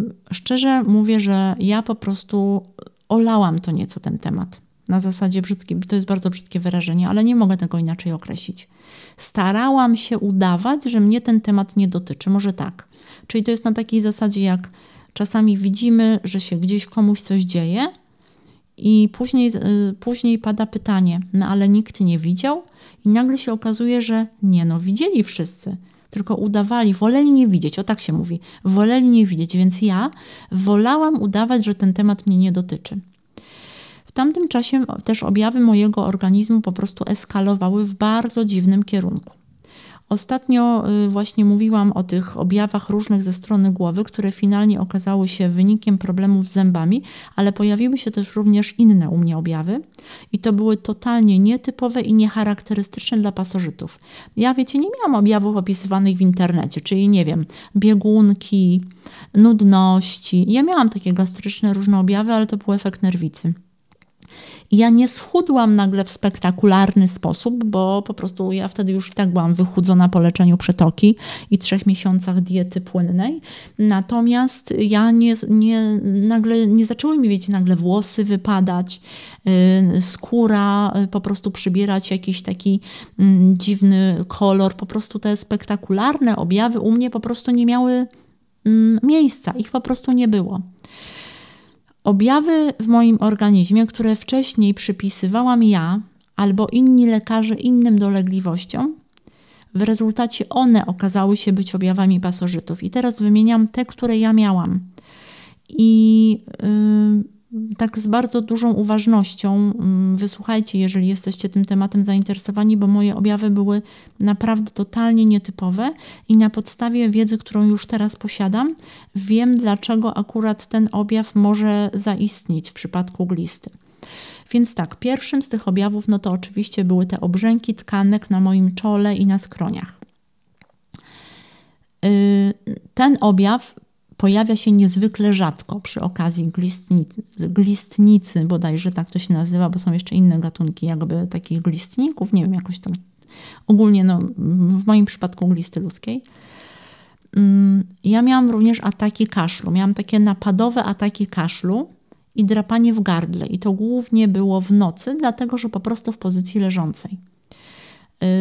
yy, szczerze mówię, że ja po prostu olałam to nieco ten temat. Na zasadzie brzydkim, to jest bardzo brzydkie wyrażenie, ale nie mogę tego inaczej określić. Starałam się udawać, że mnie ten temat nie dotyczy, może tak. Czyli to jest na takiej zasadzie, jak czasami widzimy, że się gdzieś komuś coś dzieje, i później, y, później pada pytanie, no ale nikt nie widział, i nagle się okazuje, że nie, no widzieli wszyscy, tylko udawali, woleli nie widzieć, o tak się mówi, woleli nie widzieć, więc ja wolałam udawać, że ten temat mnie nie dotyczy. W tamtym czasie też objawy mojego organizmu po prostu eskalowały w bardzo dziwnym kierunku. Ostatnio y, właśnie mówiłam o tych objawach różnych ze strony głowy, które finalnie okazały się wynikiem problemów z zębami, ale pojawiły się też również inne u mnie objawy i to były totalnie nietypowe i niecharakterystyczne dla pasożytów. Ja wiecie, nie miałam objawów opisywanych w internecie, czyli nie wiem, biegunki, nudności. Ja miałam takie gastryczne różne objawy, ale to był efekt nerwicy ja nie schudłam nagle w spektakularny sposób, bo po prostu ja wtedy już i tak byłam wychudzona po leczeniu przetoki i trzech miesiącach diety płynnej. Natomiast ja nie, nie, nagle, nie zaczęły mi, wiecie, nagle włosy wypadać, y, skóra y, po prostu przybierać jakiś taki mm, dziwny kolor. Po prostu te spektakularne objawy u mnie po prostu nie miały mm, miejsca, ich po prostu nie było. Objawy w moim organizmie, które wcześniej przypisywałam ja albo inni lekarze innym dolegliwościom, w rezultacie one okazały się być objawami pasożytów. I teraz wymieniam te, które ja miałam. I. Yy, tak z bardzo dużą uważnością mm, wysłuchajcie, jeżeli jesteście tym tematem zainteresowani, bo moje objawy były naprawdę totalnie nietypowe i na podstawie wiedzy, którą już teraz posiadam, wiem, dlaczego akurat ten objaw może zaistnieć w przypadku glisty. Więc tak, pierwszym z tych objawów, no to oczywiście były te obrzęki tkanek na moim czole i na skroniach. Yy, ten objaw pojawia się niezwykle rzadko przy okazji glistnicy, glistnicy bodajże tak to się nazywa, bo są jeszcze inne gatunki jakby takich glistników, nie wiem, jakoś tak ogólnie no, w moim przypadku glisty ludzkiej. Mm, ja miałam również ataki kaszlu, miałam takie napadowe ataki kaszlu i drapanie w gardle i to głównie było w nocy, dlatego że po prostu w pozycji leżącej.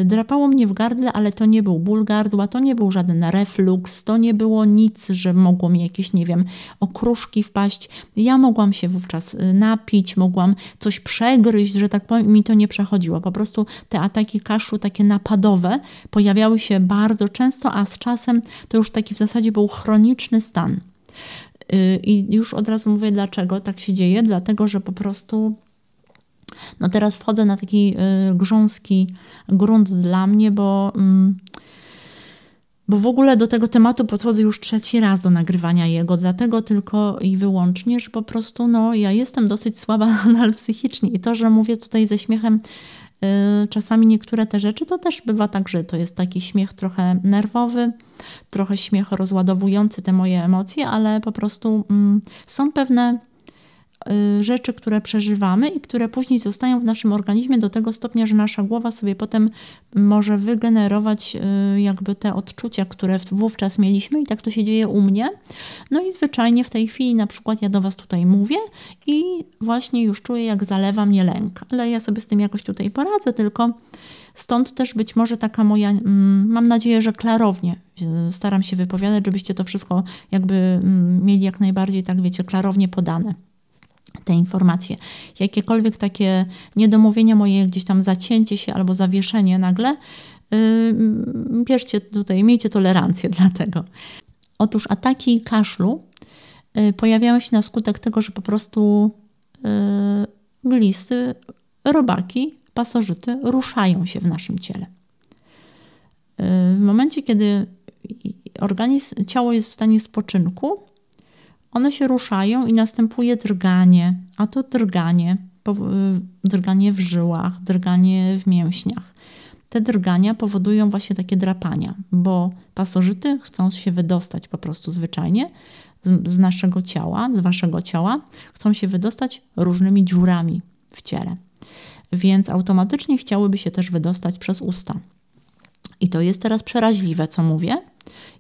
Y, drapało mnie w gardle, ale to nie był ból gardła, to nie był żaden refluks, to nie było nic, że mogło mi jakieś, nie wiem, okruszki wpaść. Ja mogłam się wówczas y, napić, mogłam coś przegryźć, że tak powiem, mi to nie przechodziło. Po prostu te ataki kaszu, takie napadowe, pojawiały się bardzo często, a z czasem to już taki w zasadzie był chroniczny stan. Y, I już od razu mówię, dlaczego tak się dzieje. Dlatego, że po prostu no teraz wchodzę na taki y, grząski grunt dla mnie, bo. Mm, bo w ogóle do tego tematu podchodzę już trzeci raz do nagrywania jego, dlatego tylko i wyłącznie, że po prostu no, ja jestem dosyć słaba nadal psychicznie i to, że mówię tutaj ze śmiechem y, czasami niektóre te rzeczy, to też bywa tak, że to jest taki śmiech trochę nerwowy, trochę śmiech rozładowujący te moje emocje, ale po prostu mm, są pewne Y, rzeczy, które przeżywamy i które później zostają w naszym organizmie do tego stopnia, że nasza głowa sobie potem może wygenerować y, jakby te odczucia, które wówczas mieliśmy i tak to się dzieje u mnie. No i zwyczajnie w tej chwili na przykład ja do Was tutaj mówię i właśnie już czuję, jak zalewa mnie lęk, ale ja sobie z tym jakoś tutaj poradzę, tylko stąd też być może taka moja, mm, mam nadzieję, że klarownie y, staram się wypowiadać, żebyście to wszystko jakby mm, mieli jak najbardziej, tak wiecie, klarownie podane te informacje. Jakiekolwiek takie niedomówienia moje, gdzieś tam zacięcie się albo zawieszenie nagle, yy, bierzcie tutaj, miejcie tolerancję dla tego. Otóż ataki kaszlu yy, pojawiają się na skutek tego, że po prostu yy, glisty, robaki, pasożyty ruszają się w naszym ciele. Yy, w momencie, kiedy organizm, ciało jest w stanie spoczynku, one się ruszają i następuje drganie, a to drganie, y, drganie w żyłach, drganie w mięśniach. Te drgania powodują właśnie takie drapania, bo pasożyty chcą się wydostać po prostu zwyczajnie z naszego ciała, z waszego ciała, chcą się wydostać różnymi dziurami w ciele. Więc automatycznie chciałyby się też wydostać przez usta. I to jest teraz przeraźliwe, co mówię,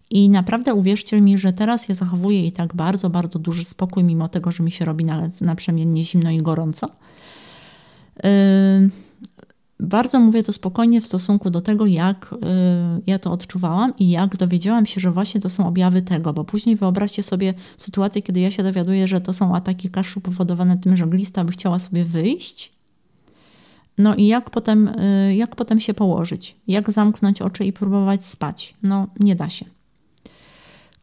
i naprawdę uwierzcie mi, że teraz ja zachowuję i tak bardzo, bardzo duży spokój, mimo tego, że mi się robi na, naprzemiennie zimno i gorąco. Yy, bardzo mówię to spokojnie w stosunku do tego, jak yy, ja to odczuwałam i jak dowiedziałam się, że właśnie to są objawy tego, bo później wyobraźcie sobie sytuację, kiedy ja się dowiaduję, że to są ataki kaszu powodowane tym, że glista by chciała sobie wyjść. No i jak potem, yy, jak potem się położyć? Jak zamknąć oczy i próbować spać? No nie da się.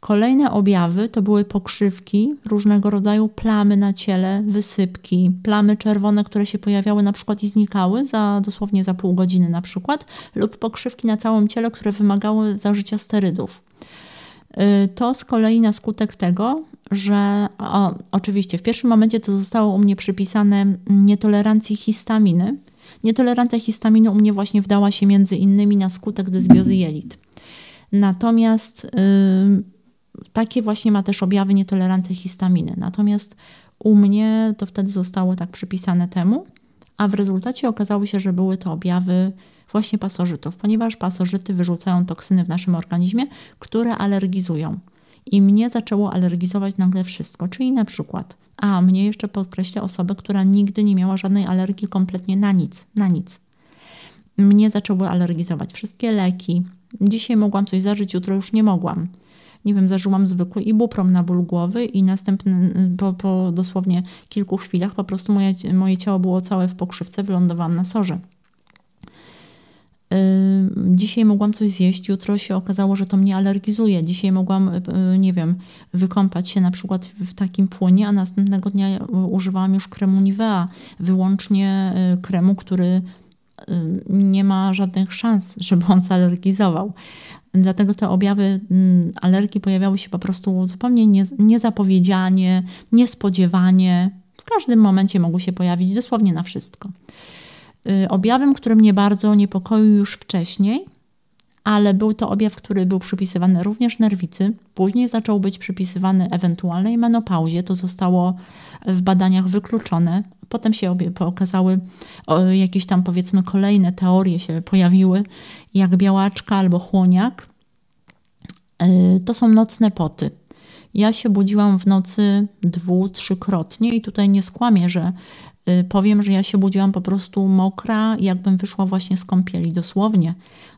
Kolejne objawy to były pokrzywki, różnego rodzaju plamy na ciele, wysypki, plamy czerwone, które się pojawiały na przykład i znikały za dosłownie za pół godziny na przykład, lub pokrzywki na całym ciele, które wymagały zażycia sterydów. Y, to z kolei na skutek tego, że o, oczywiście w pierwszym momencie to zostało u mnie przypisane nietolerancji histaminy. Nietolerancja histaminu u mnie właśnie wdała się między innymi na skutek dysbiozy jelit. Natomiast yy, takie właśnie ma też objawy nietolerancji histaminy. Natomiast u mnie to wtedy zostało tak przypisane temu, a w rezultacie okazało się, że były to objawy właśnie pasożytów, ponieważ pasożyty wyrzucają toksyny w naszym organizmie, które alergizują. I mnie zaczęło alergizować nagle wszystko, czyli na przykład, a mnie jeszcze podkreślę osobę, która nigdy nie miała żadnej alergii kompletnie na nic, na nic. Mnie zaczęły alergizować wszystkie leki. Dzisiaj mogłam coś zażyć, jutro już nie mogłam nie wiem, zażyłam zwykły ibuprom na ból głowy i następny, y, po, po dosłownie kilku chwilach po prostu moje, moje ciało było całe w pokrzywce, wylądowałam na sorze. Y, dzisiaj mogłam coś zjeść, jutro się okazało, że to mnie alergizuje. Dzisiaj mogłam, y, nie wiem, wykąpać się na przykład w takim płynie, a następnego dnia używałam już kremu Nivea, wyłącznie kremu, który nie ma żadnych szans, żeby on zalergizował. Dlatego te objawy mm, alergii pojawiały się po prostu zupełnie nie, niezapowiedzianie, niespodziewanie. W każdym momencie mogły się pojawić dosłownie na wszystko. Y, objawem, który mnie bardzo niepokoił już wcześniej, ale był to objaw, który był przypisywany również nerwicy. Później zaczął być przypisywany ewentualnej menopauzie, to zostało e, w badaniach wykluczone. Potem się okazały jakieś tam powiedzmy kolejne teorie się pojawiły, jak białaczka albo chłoniak. E, to są nocne poty. Ja się budziłam w nocy dwu, trzykrotnie i tutaj nie skłamię, że y, powiem, że ja się budziłam po prostu mokra, jakbym wyszła właśnie z kąpieli, dosłownie.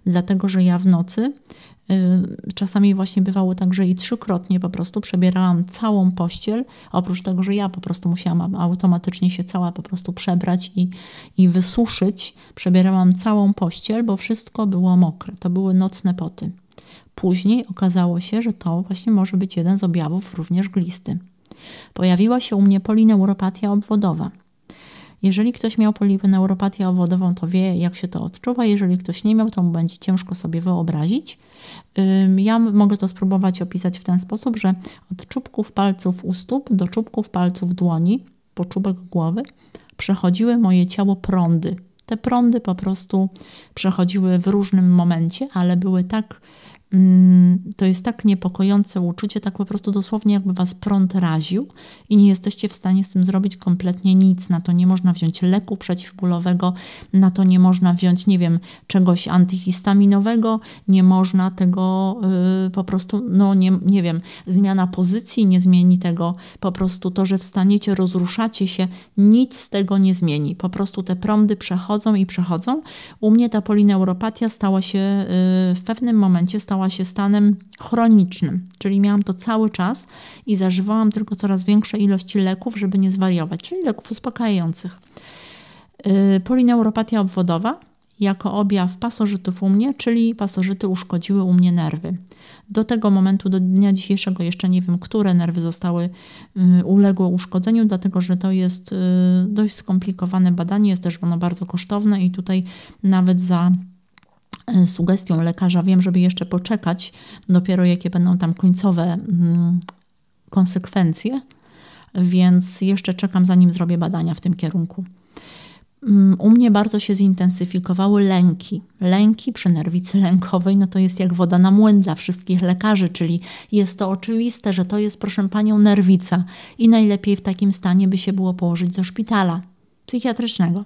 Dlatego, że ja w nocy y, Czasami właśnie bywało tak, że i trzykrotnie po prostu przebierałam całą pościel, oprócz tego, że ja po prostu musiałam automatycznie się cała po prostu przebrać i, i wysuszyć, przebierałam całą pościel, bo wszystko było mokre. To były nocne poty. Później okazało się, że to właśnie może być jeden z objawów również glisty. Pojawiła się u mnie polineuropatia obwodowa. Jeżeli ktoś miał polineuropatię obwodową, to wie, jak się to odczuwa. Jeżeli ktoś nie miał, to mu będzie ciężko sobie wyobrazić. Ja mogę to spróbować opisać w ten sposób, że od czubków palców u stóp do czubków palców dłoni, po czubek głowy, przechodziły moje ciało prądy. Te prądy po prostu przechodziły w różnym momencie, ale były tak Mm, to jest tak niepokojące uczucie, tak po prostu dosłownie jakby was prąd raził i nie jesteście w stanie z tym zrobić kompletnie nic. Na to nie można wziąć leku przeciwbólowego, na to nie można wziąć, nie wiem, czegoś antyhistaminowego, nie można tego yy, po prostu, no nie, nie wiem, zmiana pozycji nie zmieni tego, po prostu to, że wstaniecie, rozruszacie się, nic z tego nie zmieni. Po prostu te prądy przechodzą i przechodzą. U mnie ta polineuropatia stała się yy, w pewnym momencie, stała stała się stanem chronicznym, czyli miałam to cały czas i zażywałam tylko coraz większej ilości leków, żeby nie zwariować, czyli leków uspokajających. Y, polineuropatia obwodowa jako objaw pasożytów u mnie, czyli pasożyty uszkodziły u mnie nerwy. Do tego momentu, do dnia dzisiejszego jeszcze nie wiem, które nerwy zostały y, uległy uszkodzeniu, dlatego że to jest y, dość skomplikowane badanie, jest też ono bardzo kosztowne i tutaj nawet za E, sugestią lekarza, wiem, żeby jeszcze poczekać, dopiero jakie będą tam końcowe mm, konsekwencje, więc jeszcze czekam, zanim zrobię badania w tym kierunku. Mm, u mnie bardzo się zintensyfikowały lęki. Lęki przy nerwicy lękowej, no to jest jak woda na młyn dla wszystkich lekarzy, czyli jest to oczywiste, że to jest, proszę panią, nerwica i najlepiej w takim stanie by się było położyć do szpitala psychiatrycznego.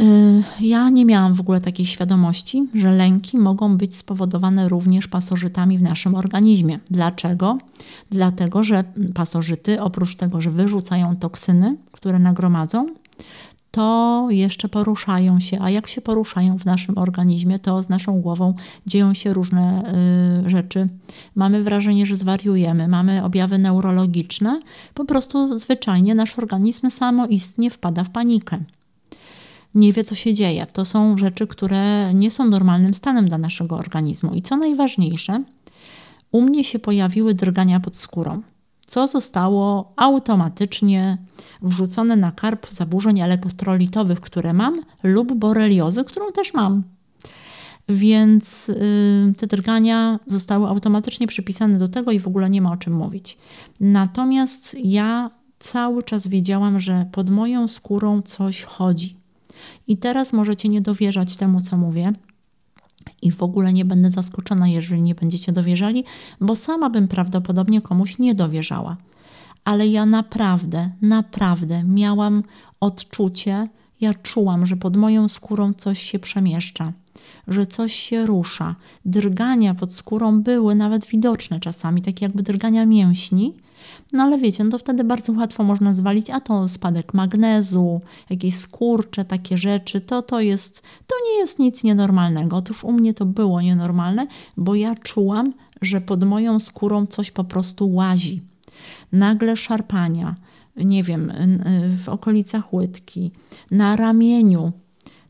Y, ja nie miałam w ogóle takiej świadomości, że lęki mogą być spowodowane również pasożytami w naszym organizmie. Dlaczego? Dlatego, że pasożyty oprócz tego, że wyrzucają toksyny, które nagromadzą, to jeszcze poruszają się, a jak się poruszają w naszym organizmie, to z naszą głową dzieją się różne y, rzeczy. Mamy wrażenie, że zwariujemy, mamy objawy neurologiczne, po prostu zwyczajnie nasz organizm samoistnie wpada w panikę nie wie, co się dzieje. To są rzeczy, które nie są normalnym stanem dla naszego organizmu. I co najważniejsze, u mnie się pojawiły drgania pod skórą, co zostało automatycznie wrzucone na karp zaburzeń elektrolitowych, które mam, lub boreliozy, którą też mam. Więc yy, te drgania zostały automatycznie przypisane do tego i w ogóle nie ma o czym mówić. Natomiast ja cały czas wiedziałam, że pod moją skórą coś chodzi. I teraz możecie nie dowierzać temu, co mówię. I w ogóle nie będę zaskoczona, jeżeli nie będziecie dowierzali, bo sama bym prawdopodobnie komuś nie dowierzała. Ale ja naprawdę, naprawdę miałam odczucie, ja czułam, że pod moją skórą coś się przemieszcza, że coś się rusza. Drgania pod skórą były nawet widoczne czasami, takie jakby drgania mięśni, no ale wiecie, no to wtedy bardzo łatwo można zwalić, a to spadek magnezu, jakieś skurcze, takie rzeczy, to to jest, to nie jest nic nienormalnego. Otóż u mnie to było nienormalne, bo ja czułam, że pod moją skórą coś po prostu łazi. Nagle szarpania, nie wiem, w okolicach łydki, na ramieniu,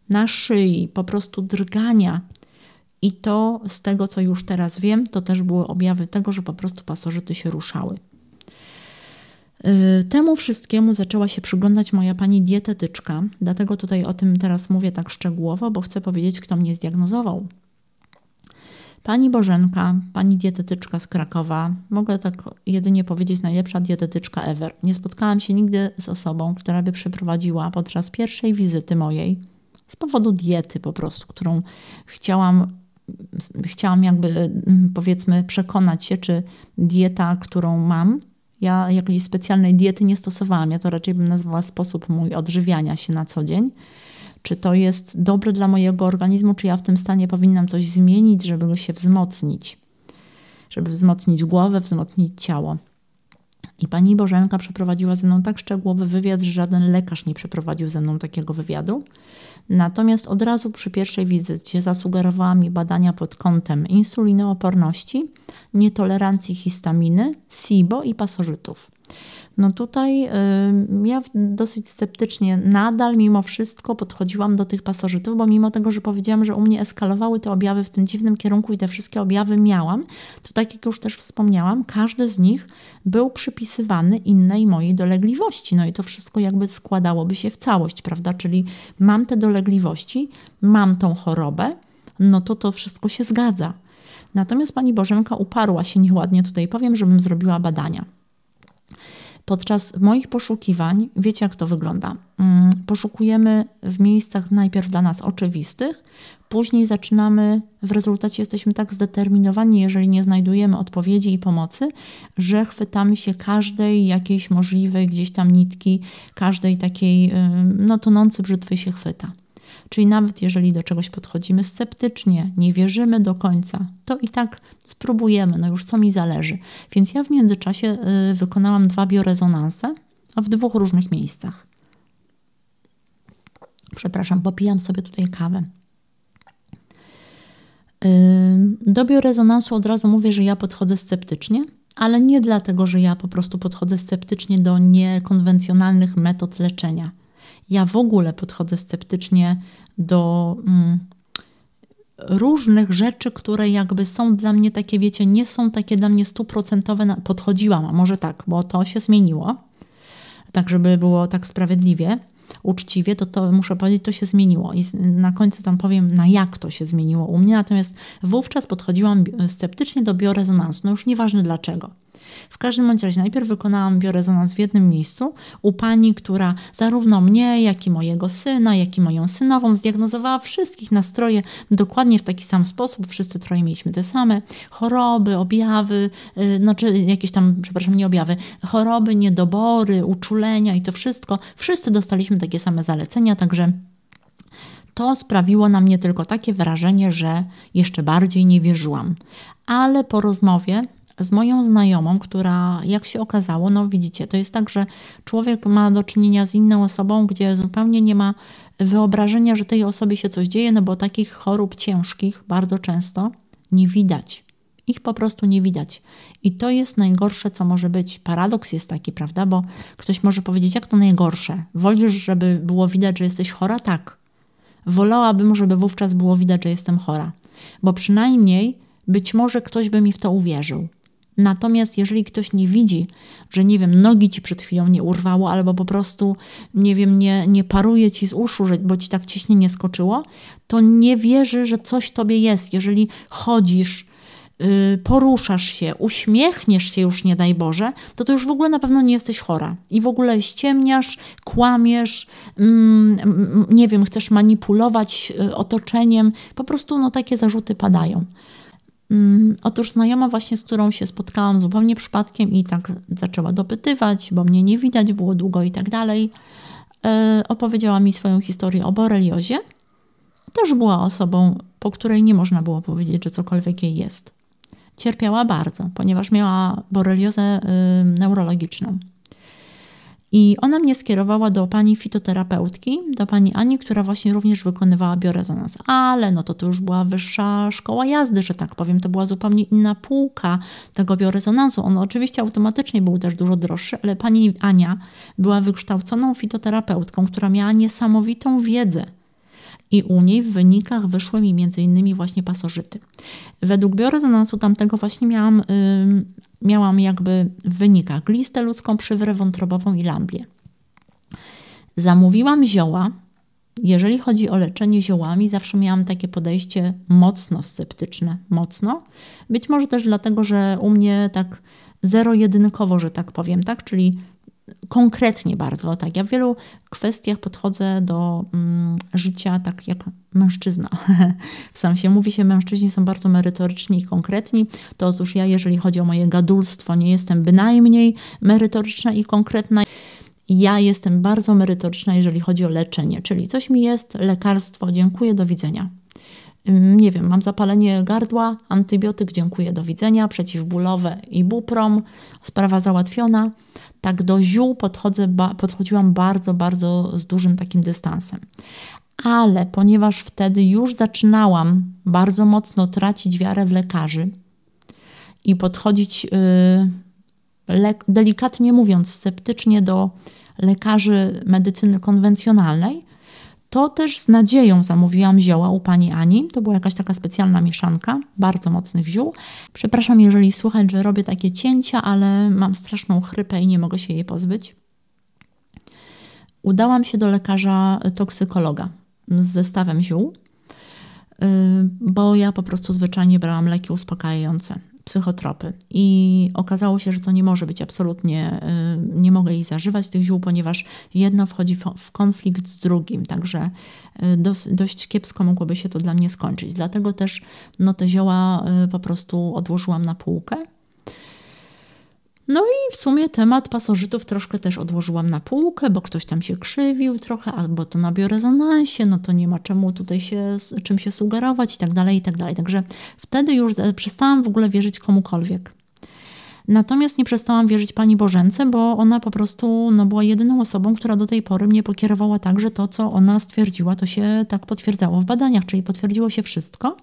na szyi, po prostu drgania. I to z tego, co już teraz wiem, to też były objawy tego, że po prostu pasożyty się ruszały. Y, temu wszystkiemu zaczęła się przyglądać moja pani dietetyczka, dlatego tutaj o tym teraz mówię tak szczegółowo, bo chcę powiedzieć, kto mnie zdiagnozował. Pani Bożenka, pani dietetyczka z Krakowa, mogę tak jedynie powiedzieć, najlepsza dietetyczka ever. Nie spotkałam się nigdy z osobą, która by przeprowadziła podczas pierwszej wizyty mojej z powodu diety po prostu, którą chciałam, chciałam jakby mm, powiedzmy przekonać się, czy dieta, którą mam, ja jakiejś specjalnej diety nie stosowałam. Ja to raczej bym nazwała sposób mój odżywiania się na co dzień. Czy to jest dobre dla mojego organizmu, czy ja w tym stanie powinnam coś zmienić, żeby go się wzmocnić, żeby wzmocnić głowę, wzmocnić ciało. I pani Bożenka przeprowadziła ze mną tak szczegółowy wywiad, że żaden lekarz nie przeprowadził ze mną takiego wywiadu. Natomiast od razu przy pierwszej wizycie zasugerowała mi badania pod kątem insulinooporności, nietolerancji histaminy, SIBO i pasożytów. No tutaj y, ja dosyć sceptycznie nadal mimo wszystko podchodziłam do tych pasożytów, bo mimo tego, że powiedziałam, że u mnie eskalowały te objawy w tym dziwnym kierunku i te wszystkie objawy miałam, to tak jak już też wspomniałam, każdy z nich był przypisywany innej mojej dolegliwości. No i to wszystko jakby składałoby się w całość, prawda? Czyli mam te dolegliwości, dolegliwości, mam tą chorobę, no to to wszystko się zgadza. Natomiast pani Bożenka uparła się nieładnie tutaj, powiem, żebym zrobiła badania. Podczas moich poszukiwań, wiecie jak to wygląda. Mm, poszukujemy w miejscach najpierw dla nas oczywistych, później zaczynamy, w rezultacie jesteśmy tak zdeterminowani, jeżeli nie znajdujemy odpowiedzi i pomocy, że chwytamy się każdej jakiejś możliwej gdzieś tam nitki, każdej takiej no, tonący brzytwy się chwyta. Czyli nawet jeżeli do czegoś podchodzimy sceptycznie, nie wierzymy do końca, to i tak spróbujemy, no już co mi zależy. Więc ja w międzyczasie y, wykonałam dwa biorezonanse, w dwóch różnych miejscach. Przepraszam, popijam sobie tutaj kawę. Y, do biorezonansu od razu mówię, że ja podchodzę sceptycznie, ale nie dlatego, że ja po prostu podchodzę sceptycznie do niekonwencjonalnych metod leczenia. Ja w ogóle podchodzę sceptycznie do mm, różnych rzeczy, które jakby są dla mnie takie, wiecie, nie są takie dla mnie stuprocentowe. Podchodziłam, a może tak, bo to się zmieniło, tak żeby było tak sprawiedliwie uczciwie, to, to muszę powiedzieć, to się zmieniło. I na końcu tam powiem, na jak to się zmieniło u mnie. Natomiast wówczas podchodziłam sceptycznie do biorezonansu. No już nieważne dlaczego. W każdym bądź razie najpierw wykonałam biorezonans w jednym miejscu u pani, która zarówno mnie, jak i mojego syna, jak i moją synową zdiagnozowała wszystkich nastroje dokładnie w taki sam sposób. Wszyscy troje mieliśmy te same choroby, objawy, yy, znaczy jakieś tam, przepraszam, nie objawy, choroby, niedobory, uczulenia i to wszystko. Wszyscy dostaliśmy takie same zalecenia, także to sprawiło na mnie tylko takie wrażenie, że jeszcze bardziej nie wierzyłam. Ale po rozmowie z moją znajomą, która, jak się okazało, no widzicie, to jest tak, że człowiek ma do czynienia z inną osobą, gdzie zupełnie nie ma wyobrażenia, że tej osobie się coś dzieje, no bo takich chorób ciężkich bardzo często nie widać. Ich po prostu nie widać. I to jest najgorsze, co może być. Paradoks jest taki, prawda? Bo ktoś może powiedzieć, jak to najgorsze? Wolisz, żeby było widać, że jesteś chora? Tak. Wolałabym, żeby wówczas było widać, że jestem chora. Bo przynajmniej być może ktoś by mi w to uwierzył. Natomiast jeżeli ktoś nie widzi, że nie wiem, nogi ci przed chwilą nie urwało, albo po prostu, nie wiem, nie, nie paruje ci z uszu, bo ci tak ciśnienie skoczyło, to nie wierzy, że coś tobie jest. Jeżeli chodzisz, y, poruszasz się, uśmiechniesz się już, nie daj Boże, to to już w ogóle na pewno nie jesteś chora. I w ogóle ściemniasz, kłamiesz, mm, mm nie wiem, chcesz manipulować y, otoczeniem. Po prostu no, takie zarzuty padają. Mm, otóż znajoma właśnie, z którą się spotkałam zupełnie przypadkiem i tak zaczęła dopytywać, bo mnie nie widać było długo i tak dalej, e, opowiedziała mi swoją historię o boreliozie. Też była osobą, po której nie można było powiedzieć, że cokolwiek jej jest. Cierpiała bardzo, ponieważ miała boreliozę neurologiczną. I ona mnie skierowała do pani fitoterapeutki, do pani Ani, która właśnie również wykonywała biorezonans. Ale no to to już była wyższa szkoła jazdy, że tak powiem. To była zupełnie inna półka tego biorezonansu. On oczywiście automatycznie był też dużo droższy, ale pani Ania była wykształconą fitoterapeutką, która miała niesamowitą wiedzę i u niej w wynikach wyszły mi m.in. właśnie pasożyty. Według biorezonasu tamtego właśnie miałam, miałam jakby w wynikach glistę ludzką, przywrę wątrobową i lambię. Zamówiłam zioła. Jeżeli chodzi o leczenie ziołami, zawsze miałam takie podejście mocno sceptyczne, mocno. Być może też dlatego, że u mnie tak zero-jedynkowo, że tak powiem, tak? Czyli konkretnie bardzo. Tak, ja w wielu kwestiach podchodzę do mm, życia tak jak mężczyzna. w sensie mówi się, mężczyźni są bardzo merytoryczni i konkretni. To otóż ja, jeżeli chodzi o moje gadulstwo, nie jestem bynajmniej merytoryczna i konkretna. Ja jestem bardzo merytoryczna, jeżeli chodzi o leczenie, czyli coś mi jest, lekarstwo, dziękuję, do widzenia nie wiem, mam zapalenie gardła, antybiotyk, dziękuję, do widzenia, przeciwbólowe i buprom, sprawa załatwiona tak do ziół podchodzę, podchodziłam bardzo, bardzo z dużym takim dystansem. Ale ponieważ wtedy już zaczynałam bardzo mocno tracić wiarę w lekarzy i podchodzić, yy, delikatnie mówiąc, sceptycznie do lekarzy medycyny konwencjonalnej, to też z nadzieją zamówiłam zioła u pani Ani. To była jakaś taka specjalna mieszanka bardzo mocnych ziół. Przepraszam, jeżeli słychać, że robię takie cięcia, ale mam straszną chrypę i nie mogę się jej pozbyć. Udałam się do lekarza toksykologa z zestawem ziół, y, bo ja po prostu zwyczajnie brałam leki uspokajające psychotropy. I okazało się, że to nie może być absolutnie, y, nie mogę ich zażywać, tych ziół, ponieważ jedno wchodzi w konflikt z drugim, także y, dość kiepsko mogłoby się to dla mnie skończyć. Dlatego też no, te zioła y, po prostu odłożyłam na półkę no i w sumie temat pasożytów troszkę też odłożyłam na półkę, bo ktoś tam się krzywił trochę, albo to na biorezonansie, no to nie ma czemu tutaj się, czym się sugerować i tak dalej, i tak dalej. Także wtedy już e, przestałam w ogóle wierzyć komukolwiek. Natomiast nie przestałam wierzyć pani Bożence, bo ona po prostu no, była jedyną osobą, która do tej pory mnie pokierowała tak, że to, co ona stwierdziła, to się tak potwierdzało w badaniach, czyli potwierdziło się wszystko –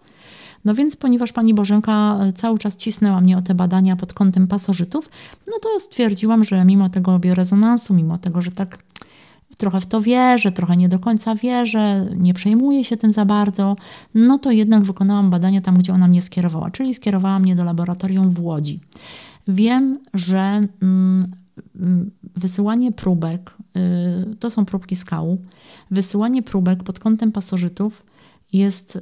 no więc ponieważ pani Bożenka e, cały czas cisnęła mnie o te badania pod kątem pasożytów, no to stwierdziłam, że mimo tego biorezonansu, mimo tego, że tak trochę w to wierzę, trochę nie do końca wierzę, nie przejmuję się tym za bardzo, no to jednak wykonałam badania tam, gdzie ona mnie skierowała, czyli skierowała mnie do laboratorium w Łodzi. Wiem, że mm, mm wysyłanie próbek, y, to są próbki skału, wysyłanie próbek pod kątem pasożytów jest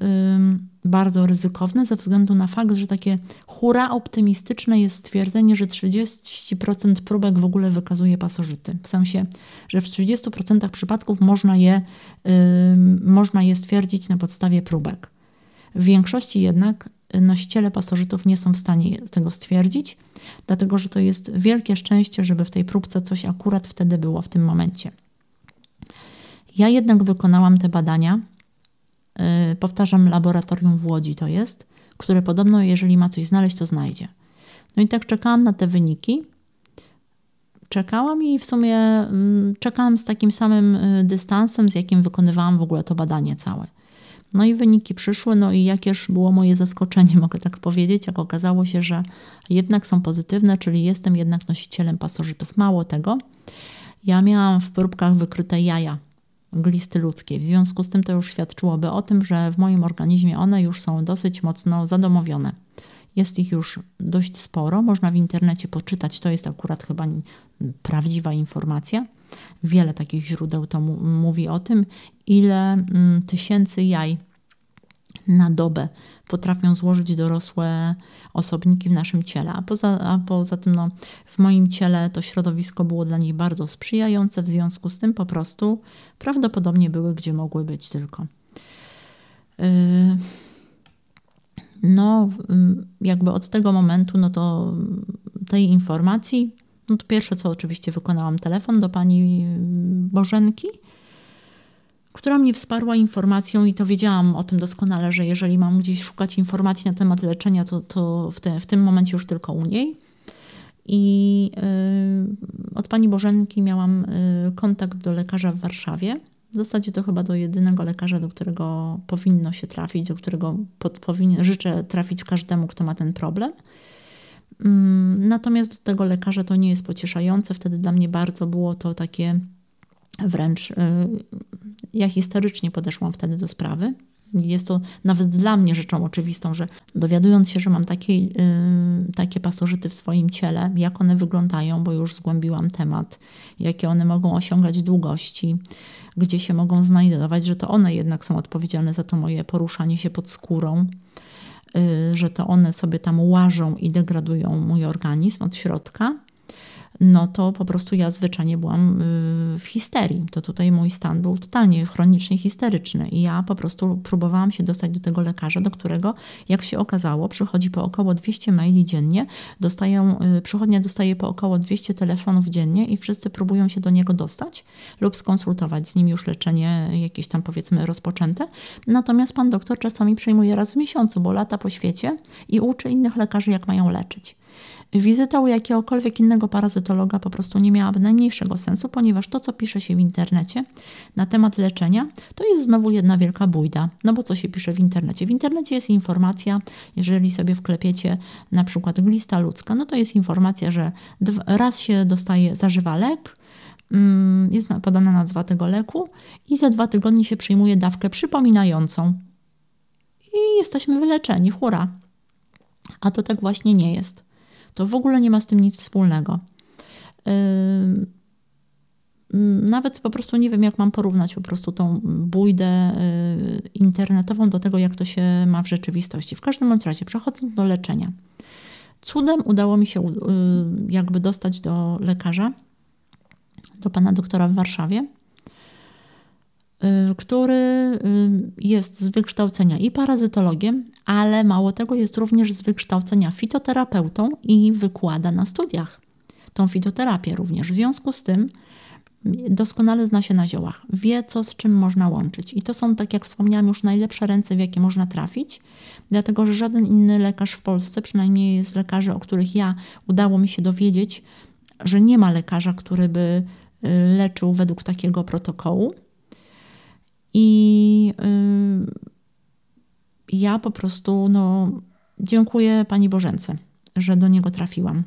bardzo ryzykowne ze względu na fakt, że takie hura optymistyczne jest stwierdzenie, że 30% próbek w ogóle wykazuje pasożyty. W sensie, że w 30% przypadków można je, można je stwierdzić na podstawie próbek. W większości jednak nosiciele pasożytów nie są w stanie tego stwierdzić, dlatego że to jest wielkie szczęście, żeby w tej próbce coś akurat wtedy było w tym momencie. Ja jednak wykonałam te badania Y, powtarzam, laboratorium w Łodzi to jest, które podobno, jeżeli ma coś znaleźć, to znajdzie. No i tak czekałam na te wyniki. Czekałam i w sumie mm, czekałam z takim samym y, dystansem, z jakim wykonywałam w ogóle to badanie całe. No i wyniki przyszły, no i jakież było moje zaskoczenie, mogę tak powiedzieć, jak okazało się, że jednak są pozytywne, czyli jestem jednak nosicielem pasożytów. Mało tego, ja miałam w próbkach wykryte jaja glisty ludzkiej. W związku z tym to już świadczyłoby o tym, że w moim organizmie one już są dosyć mocno zadomowione. Jest ich już dość sporo, można w internecie poczytać, to jest akurat chyba prawdziwa informacja. Wiele takich źródeł to mówi o tym, ile mm, tysięcy jaj na dobę potrafią złożyć dorosłe osobniki w naszym ciele. A poza, a poza tym no, w moim ciele to środowisko było dla nich bardzo sprzyjające, w związku z tym po prostu prawdopodobnie były, gdzie mogły być tylko. Yy, no, yy, jakby od tego momentu, no to tej informacji, no to pierwsze co oczywiście wykonałam telefon do pani Bożenki która mnie wsparła informacją i to wiedziałam o tym doskonale, że jeżeli mam gdzieś szukać informacji na temat leczenia, to, to w, te, w tym momencie już tylko u niej. I y, od pani Bożenki miałam y, kontakt do lekarza w Warszawie. W zasadzie to chyba do jedynego lekarza, do którego powinno się trafić, do którego pod, powinien, życzę trafić każdemu, kto ma ten problem. Mm, natomiast do tego lekarza to nie jest pocieszające. Wtedy dla mnie bardzo było to takie Wręcz y, ja historycznie podeszłam wtedy do sprawy. Jest to nawet dla mnie rzeczą oczywistą, że dowiadując się, że mam takie, y, takie pasożyty w swoim ciele, jak one wyglądają, bo już zgłębiłam temat, jakie one mogą osiągać długości, gdzie się mogą znajdować, że to one jednak są odpowiedzialne za to moje poruszanie się pod skórą, y, że to one sobie tam łażą i degradują mój organizm od środka no to po prostu ja zwyczajnie byłam y, w histerii. To tutaj mój stan był totalnie chronicznie histeryczny i ja po prostu próbowałam się dostać do tego lekarza, do którego, jak się okazało, przychodzi po około 200 maili dziennie, dostają, y, przychodnia dostaje po około 200 telefonów dziennie i wszyscy próbują się do niego dostać lub skonsultować z nim już leczenie jakieś tam powiedzmy rozpoczęte. Natomiast pan doktor czasami przyjmuje raz w miesiącu, bo lata po świecie i uczy innych lekarzy, jak mają leczyć. Wizyta u jakiegokolwiek innego parazytologa po prostu nie miałaby najmniejszego sensu, ponieważ to, co pisze się w internecie na temat leczenia, to jest znowu jedna wielka bójda. No bo co się pisze w internecie? W internecie jest informacja, jeżeli sobie wklepiecie na przykład glista ludzka, no to jest informacja, że raz się dostaje, zażywa lek, mm, jest podana nazwa tego leku i za dwa tygodnie się przyjmuje dawkę przypominającą. I jesteśmy wyleczeni, hura. A to tak właśnie nie jest. To w ogóle nie ma z tym nic wspólnego. Nawet po prostu nie wiem, jak mam porównać po prostu tą bójdę y, internetową do tego, jak to się ma w rzeczywistości. W każdym razie, przechodząc do leczenia. Cudem udało mi się y, jakby dostać do lekarza, do pana doktora w Warszawie, Y, który y, jest z wykształcenia i parazytologiem, ale mało tego jest również z wykształcenia fitoterapeutą i wykłada na studiach tą fitoterapię również. W związku z tym y, doskonale zna się na ziołach, wie co z czym można łączyć. I to są, tak jak wspomniałam, już najlepsze ręce, w jakie można trafić, dlatego że żaden inny lekarz w Polsce, przynajmniej z lekarzy, o których ja udało mi się dowiedzieć, że nie ma lekarza, który by leczył według takiego protokołu. I yy, ja po prostu no, dziękuję Pani Bożence, że do niego trafiłam.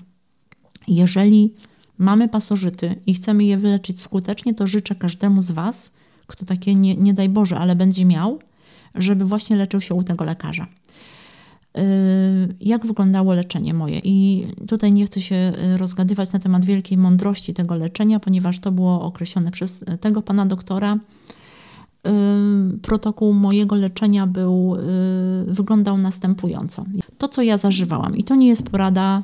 Jeżeli mamy pasożyty i chcemy je wyleczyć skutecznie, to życzę każdemu z Was, kto takie nie, nie daj Boże, ale będzie miał, żeby właśnie leczył się u tego lekarza. Y, jak wyglądało leczenie moje? I tutaj nie chcę się y, rozgadywać na temat wielkiej mądrości tego leczenia, ponieważ to było określone przez tego pana doktora, protokół mojego leczenia był, y, wyglądał następująco. To, co ja zażywałam, i to nie jest porada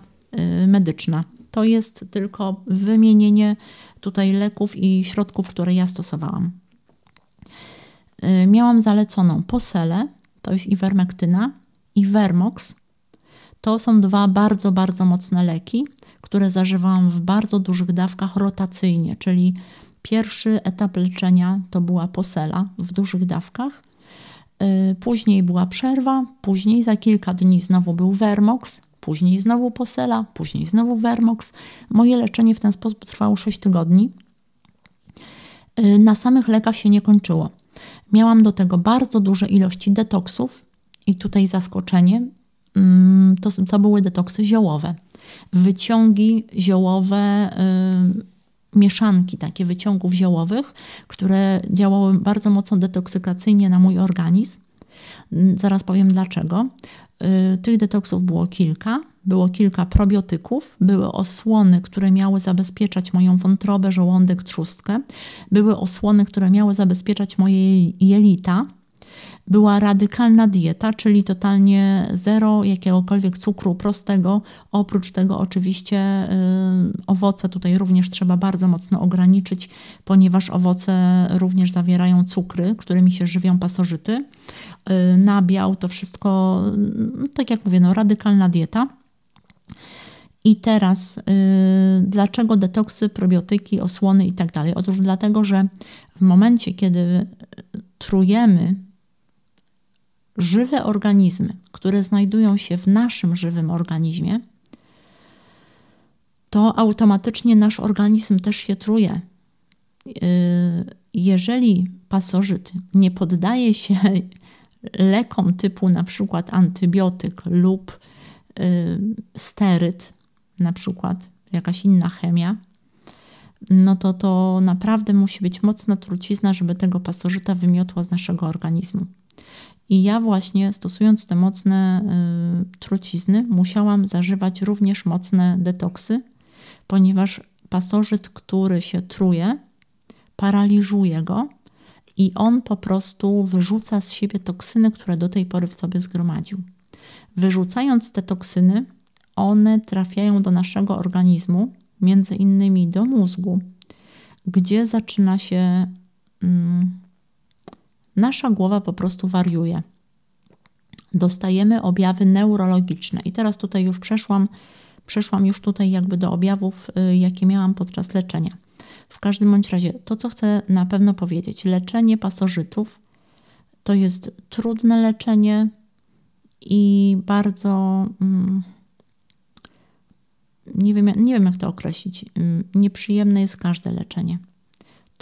y, medyczna, to jest tylko wymienienie tutaj leków i środków, które ja stosowałam. Y, miałam zaleconą poselę, to jest ivermektyna, i vermox. To są dwa bardzo, bardzo mocne leki, które zażywałam w bardzo dużych dawkach rotacyjnie, czyli Pierwszy etap leczenia to była posela w dużych dawkach. Y, później była przerwa, później za kilka dni znowu był Vermox. później znowu posela, później znowu Vermox. Moje leczenie w ten sposób trwało 6 tygodni. Y, na samych lekach się nie kończyło. Miałam do tego bardzo duże ilości detoksów i tutaj zaskoczenie, mm, to, to były detoksy ziołowe. Wyciągi ziołowe, y, mieszanki takie wyciągów ziołowych, które działały bardzo mocno detoksykacyjnie na mój organizm. Mm, zaraz powiem dlaczego. Y, tych detoksów było kilka. Było kilka probiotyków, były osłony, które miały zabezpieczać moją wątrobę, żołądek, trzustkę, były osłony, które miały zabezpieczać moje jelita, była radykalna dieta, czyli totalnie zero jakiegokolwiek cukru prostego. Oprócz tego, oczywiście, yy, owoce tutaj również trzeba bardzo mocno ograniczyć, ponieważ owoce również zawierają cukry, którymi się żywią pasożyty. Yy, nabiał to wszystko, yy, tak jak mówię, no, radykalna dieta. I teraz, yy, dlaczego detoksy, probiotyki, osłony i tak dalej? Otóż dlatego, że w momencie, kiedy y, trujemy żywe organizmy, które znajdują się w naszym żywym organizmie, to automatycznie nasz organizm też się truje. Y, jeżeli pasożyt nie poddaje się lekom typu na przykład antybiotyk lub y, steryt, na przykład jakaś inna chemia, no to to naprawdę musi być mocna trucizna, żeby tego pasożyta wymiotła z naszego organizmu. I ja właśnie stosując te mocne y, trucizny, musiałam zażywać również mocne detoksy, ponieważ pasożyt, który się truje, paraliżuje go i on po prostu wyrzuca z siebie toksyny, które do tej pory w sobie zgromadził. Wyrzucając te toksyny, one trafiają do naszego organizmu, między innymi do mózgu, gdzie zaczyna się mm, Nasza głowa po prostu wariuje. Dostajemy objawy neurologiczne i teraz tutaj już przeszłam, przeszłam już tutaj jakby do objawów, y, jakie miałam podczas leczenia. W każdym bądź razie to, co chcę na pewno powiedzieć, leczenie pasożytów to jest trudne leczenie i bardzo mm, nie, wiem, nie wiem, jak to określić. Mm, nieprzyjemne jest każde leczenie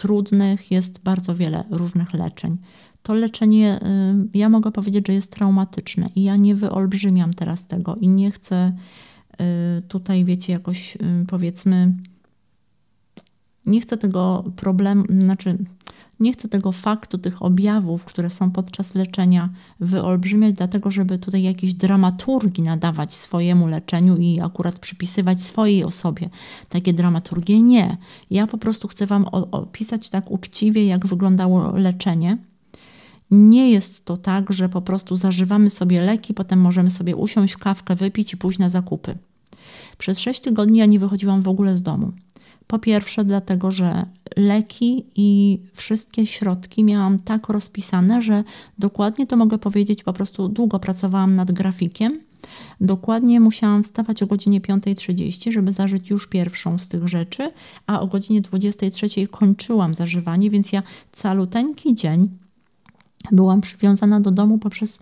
trudnych, jest bardzo wiele różnych leczeń. To leczenie, y, ja mogę powiedzieć, że jest traumatyczne i ja nie wyolbrzymiam teraz tego i nie chcę y, tutaj, wiecie, jakoś y, powiedzmy, nie chcę tego problemu, znaczy nie chcę tego faktu, tych objawów, które są podczas leczenia, wyolbrzymiać, dlatego żeby tutaj jakieś dramaturgii nadawać swojemu leczeniu i akurat przypisywać swojej osobie. Takie dramaturgie nie. Ja po prostu chcę Wam opisać tak uczciwie, jak wyglądało leczenie. Nie jest to tak, że po prostu zażywamy sobie leki, potem możemy sobie usiąść, kawkę wypić i pójść na zakupy. Przez 6 tygodni ja nie wychodziłam w ogóle z domu. Po pierwsze, dlatego, że leki i wszystkie środki miałam tak rozpisane, że dokładnie to mogę powiedzieć, po prostu długo pracowałam nad grafikiem. Dokładnie musiałam wstawać o godzinie 5.30, żeby zażyć już pierwszą z tych rzeczy, a o godzinie 23.00 kończyłam zażywanie, więc ja caluteńki dzień byłam przywiązana do domu poprzez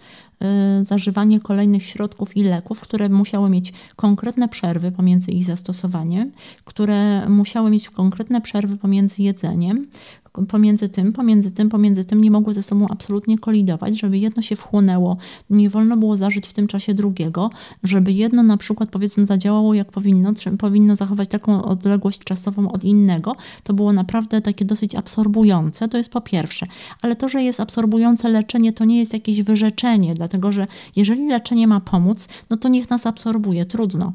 Y, zażywanie kolejnych środków i leków, które musiały mieć konkretne przerwy pomiędzy ich zastosowaniem, które musiały mieć konkretne przerwy pomiędzy jedzeniem, pomiędzy tym, pomiędzy tym, pomiędzy tym nie mogły ze sobą absolutnie kolidować, żeby jedno się wchłonęło, nie wolno było zażyć w tym czasie drugiego, żeby jedno na przykład powiedzmy zadziałało jak powinno, powinno zachować taką odległość czasową od innego, to było naprawdę takie dosyć absorbujące, to jest po pierwsze. Ale to, że jest absorbujące leczenie, to nie jest jakieś wyrzeczenie, dlatego że jeżeli leczenie ma pomóc, no to niech nas absorbuje, trudno.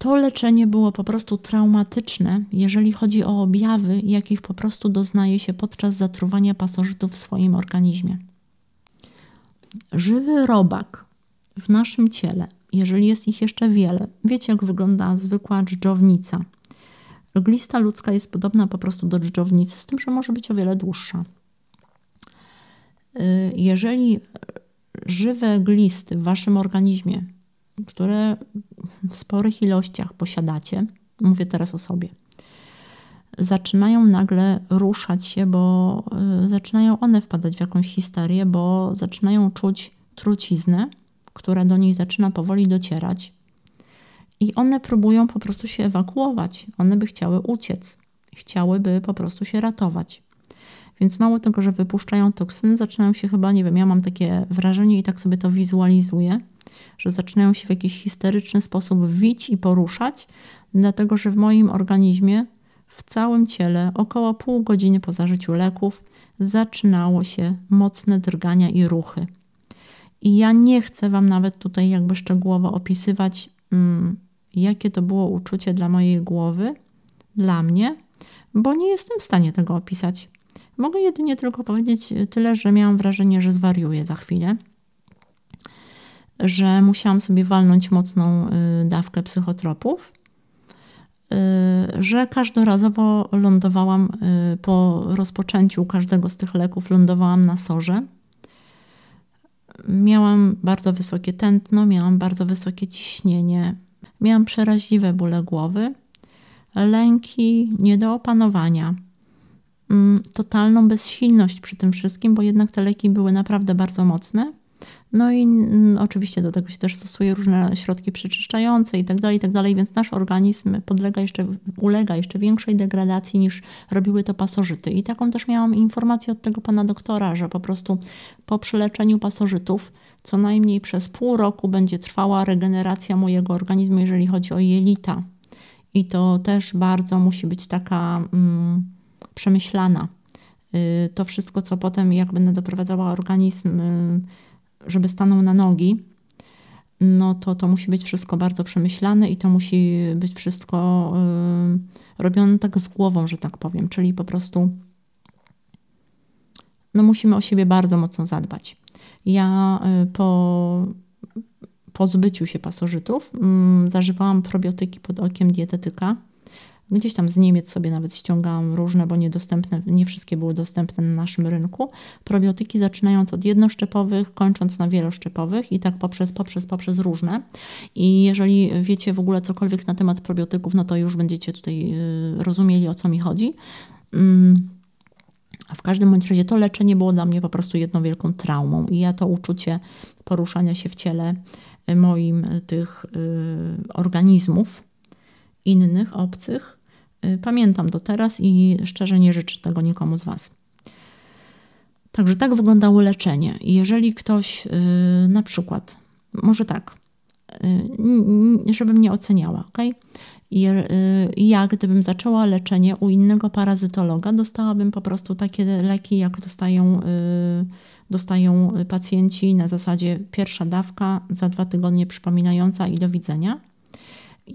To leczenie było po prostu traumatyczne, jeżeli chodzi o objawy, jakich po prostu doznaje się podczas zatruwania pasożytów w swoim organizmie. Żywy robak w naszym ciele, jeżeli jest ich jeszcze wiele, wiecie jak wygląda zwykła dżdżownica. Glista ludzka jest podobna po prostu do dżdżownicy, z tym, że może być o wiele dłuższa. Y, jeżeli żywe glisty w waszym organizmie, które w sporych ilościach posiadacie, mówię teraz o sobie, zaczynają nagle ruszać się, bo y, zaczynają one wpadać w jakąś histerię, bo zaczynają czuć truciznę, która do nich zaczyna powoli docierać. I one próbują po prostu się ewakuować. One by chciały uciec, chciałyby po prostu się ratować. Więc mało tego, że wypuszczają toksyny, zaczynają się chyba, nie wiem, ja mam takie wrażenie i tak sobie to wizualizuję, że zaczynają się w jakiś histeryczny sposób wić i poruszać, dlatego że w moim organizmie, w całym ciele, około pół godziny po zażyciu leków, zaczynało się mocne drgania i ruchy. I ja nie chcę Wam nawet tutaj jakby szczegółowo opisywać, mm, jakie to było uczucie dla mojej głowy, dla mnie, bo nie jestem w stanie tego opisać. Mogę jedynie tylko powiedzieć tyle, że miałam wrażenie, że zwariuję za chwilę że musiałam sobie walnąć mocną y, dawkę psychotropów, y, że każdorazowo lądowałam y, po rozpoczęciu każdego z tych leków, lądowałam na sorze. Miałam bardzo wysokie tętno, miałam bardzo wysokie ciśnienie, miałam przeraźliwe bóle głowy, lęki nie do opanowania, mm, totalną bezsilność przy tym wszystkim, bo jednak te leki były naprawdę bardzo mocne no i oczywiście do tego się też stosuje różne środki przeczyszczające itd., tak itd., tak więc nasz organizm podlega jeszcze, ulega jeszcze większej degradacji niż robiły to pasożyty. I taką też miałam informację od tego pana doktora, że po prostu po przeleczeniu pasożytów co najmniej przez pół roku będzie trwała regeneracja mojego organizmu, jeżeli chodzi o jelita. I to też bardzo musi być taka mm, przemyślana. Yy, to wszystko, co potem, jak będę doprowadzała organizm. Yy, żeby stanął na nogi, no to to musi być wszystko bardzo przemyślane i to musi być wszystko y, robione tak z głową, że tak powiem, czyli po prostu no musimy o siebie bardzo mocno zadbać. Ja y, po, po zbyciu się pasożytów y, zażywałam probiotyki pod okiem dietetyka no gdzieś tam z Niemiec sobie nawet ściągałam różne, bo niedostępne, nie wszystkie były dostępne na naszym rynku. Probiotyki zaczynając od jednoszczepowych, kończąc na wieloszczepowych i tak poprzez, poprzez, poprzez różne. I jeżeli wiecie w ogóle cokolwiek na temat probiotyków, no to już będziecie tutaj y, rozumieli o co mi chodzi. Mm. A w każdym bądź razie to leczenie było dla mnie po prostu jedną wielką traumą. I ja to uczucie poruszania się w ciele y, moim y, tych organizmów innych, obcych, Y, pamiętam do teraz i szczerze nie życzę tego nikomu z Was. Także tak wyglądało leczenie. Jeżeli ktoś y, na przykład, może tak, y, żebym nie oceniała, ok? ja, gdybym zaczęła leczenie u innego parazytologa, dostałabym po prostu takie leki, jak dostają, dostają pacjenci na zasadzie pierwsza dawka za dwa tygodnie przypominająca i do widzenia.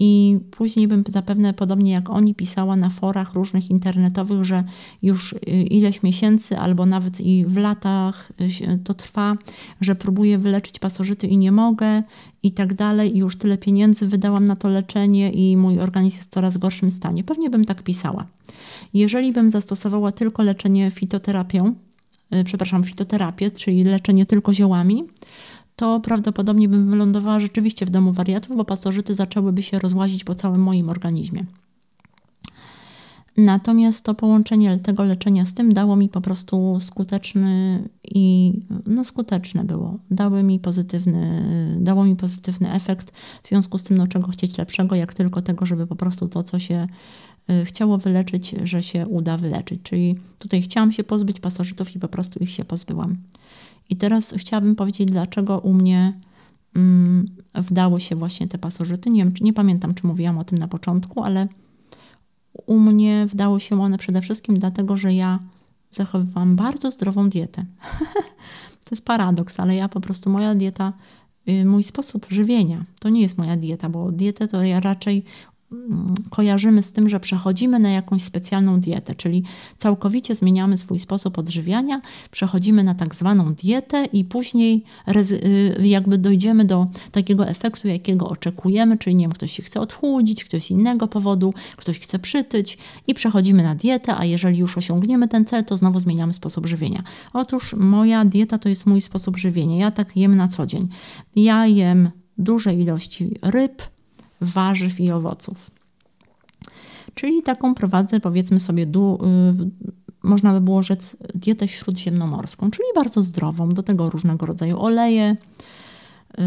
I później bym zapewne, podobnie jak oni, pisała na forach różnych internetowych, że już y, ileś miesięcy albo nawet i w latach y, to trwa, że próbuję wyleczyć pasożyty i nie mogę i tak dalej. I już tyle pieniędzy wydałam na to leczenie i mój organizm jest w coraz gorszym stanie. Pewnie bym tak pisała. Jeżeli bym zastosowała tylko leczenie fitoterapią, y, przepraszam, fitoterapię, czyli leczenie tylko ziołami, to prawdopodobnie bym wylądowała rzeczywiście w domu wariatów, bo pasożyty zaczęłyby się rozłazić po całym moim organizmie. Natomiast to połączenie tego leczenia z tym dało mi po prostu skuteczny i no skuteczne było. Dały mi pozytywny, dało mi pozytywny efekt. W związku z tym, no czego chcieć lepszego, jak tylko tego, żeby po prostu to, co się y, chciało wyleczyć, że się uda wyleczyć. Czyli tutaj chciałam się pozbyć pasożytów i po prostu ich się pozbyłam. I teraz chciałabym powiedzieć, dlaczego u mnie mm, wdały się właśnie te pasożyty. Nie, wiem, czy, nie pamiętam, czy mówiłam o tym na początku, ale u mnie wdały się one przede wszystkim dlatego, że ja zachowywałam bardzo zdrową dietę. to jest paradoks, ale ja po prostu moja dieta, y, mój sposób żywienia, to nie jest moja dieta, bo dietę to ja raczej Mm, kojarzymy z tym, że przechodzimy na jakąś specjalną dietę, czyli całkowicie zmieniamy swój sposób odżywiania, przechodzimy na tak zwaną dietę i później y, jakby dojdziemy do takiego efektu, jakiego oczekujemy, czyli nie wiem, ktoś się chce odchudzić, ktoś z innego powodu, ktoś chce przytyć i przechodzimy na dietę, a jeżeli już osiągniemy ten cel, to znowu zmieniamy sposób żywienia. Otóż moja dieta to jest mój sposób żywienia. Ja tak jem na co dzień. Ja jem duże ilości ryb, warzyw i owoców. Czyli taką prowadzę, powiedzmy sobie, du, y, można by było rzec, dietę śródziemnomorską, czyli bardzo zdrową, do tego różnego rodzaju oleje. Y,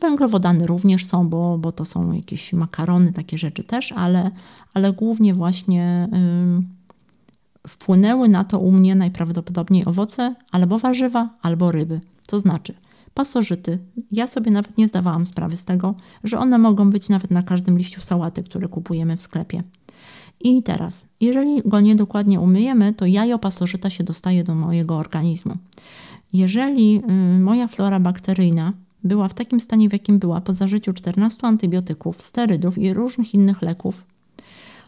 węglowodany również są, bo, bo to są jakieś makarony, takie rzeczy też, ale, ale głównie właśnie y, wpłynęły na to u mnie najprawdopodobniej owoce, albo warzywa, albo ryby. To znaczy, Pasożyty. Ja sobie nawet nie zdawałam sprawy z tego, że one mogą być nawet na każdym liściu sałaty, który kupujemy w sklepie. I teraz, jeżeli go niedokładnie umyjemy, to jajo pasożyta się dostaje do mojego organizmu. Jeżeli y, moja flora bakteryjna była w takim stanie, w jakim była po zażyciu 14 antybiotyków, sterydów i różnych innych leków,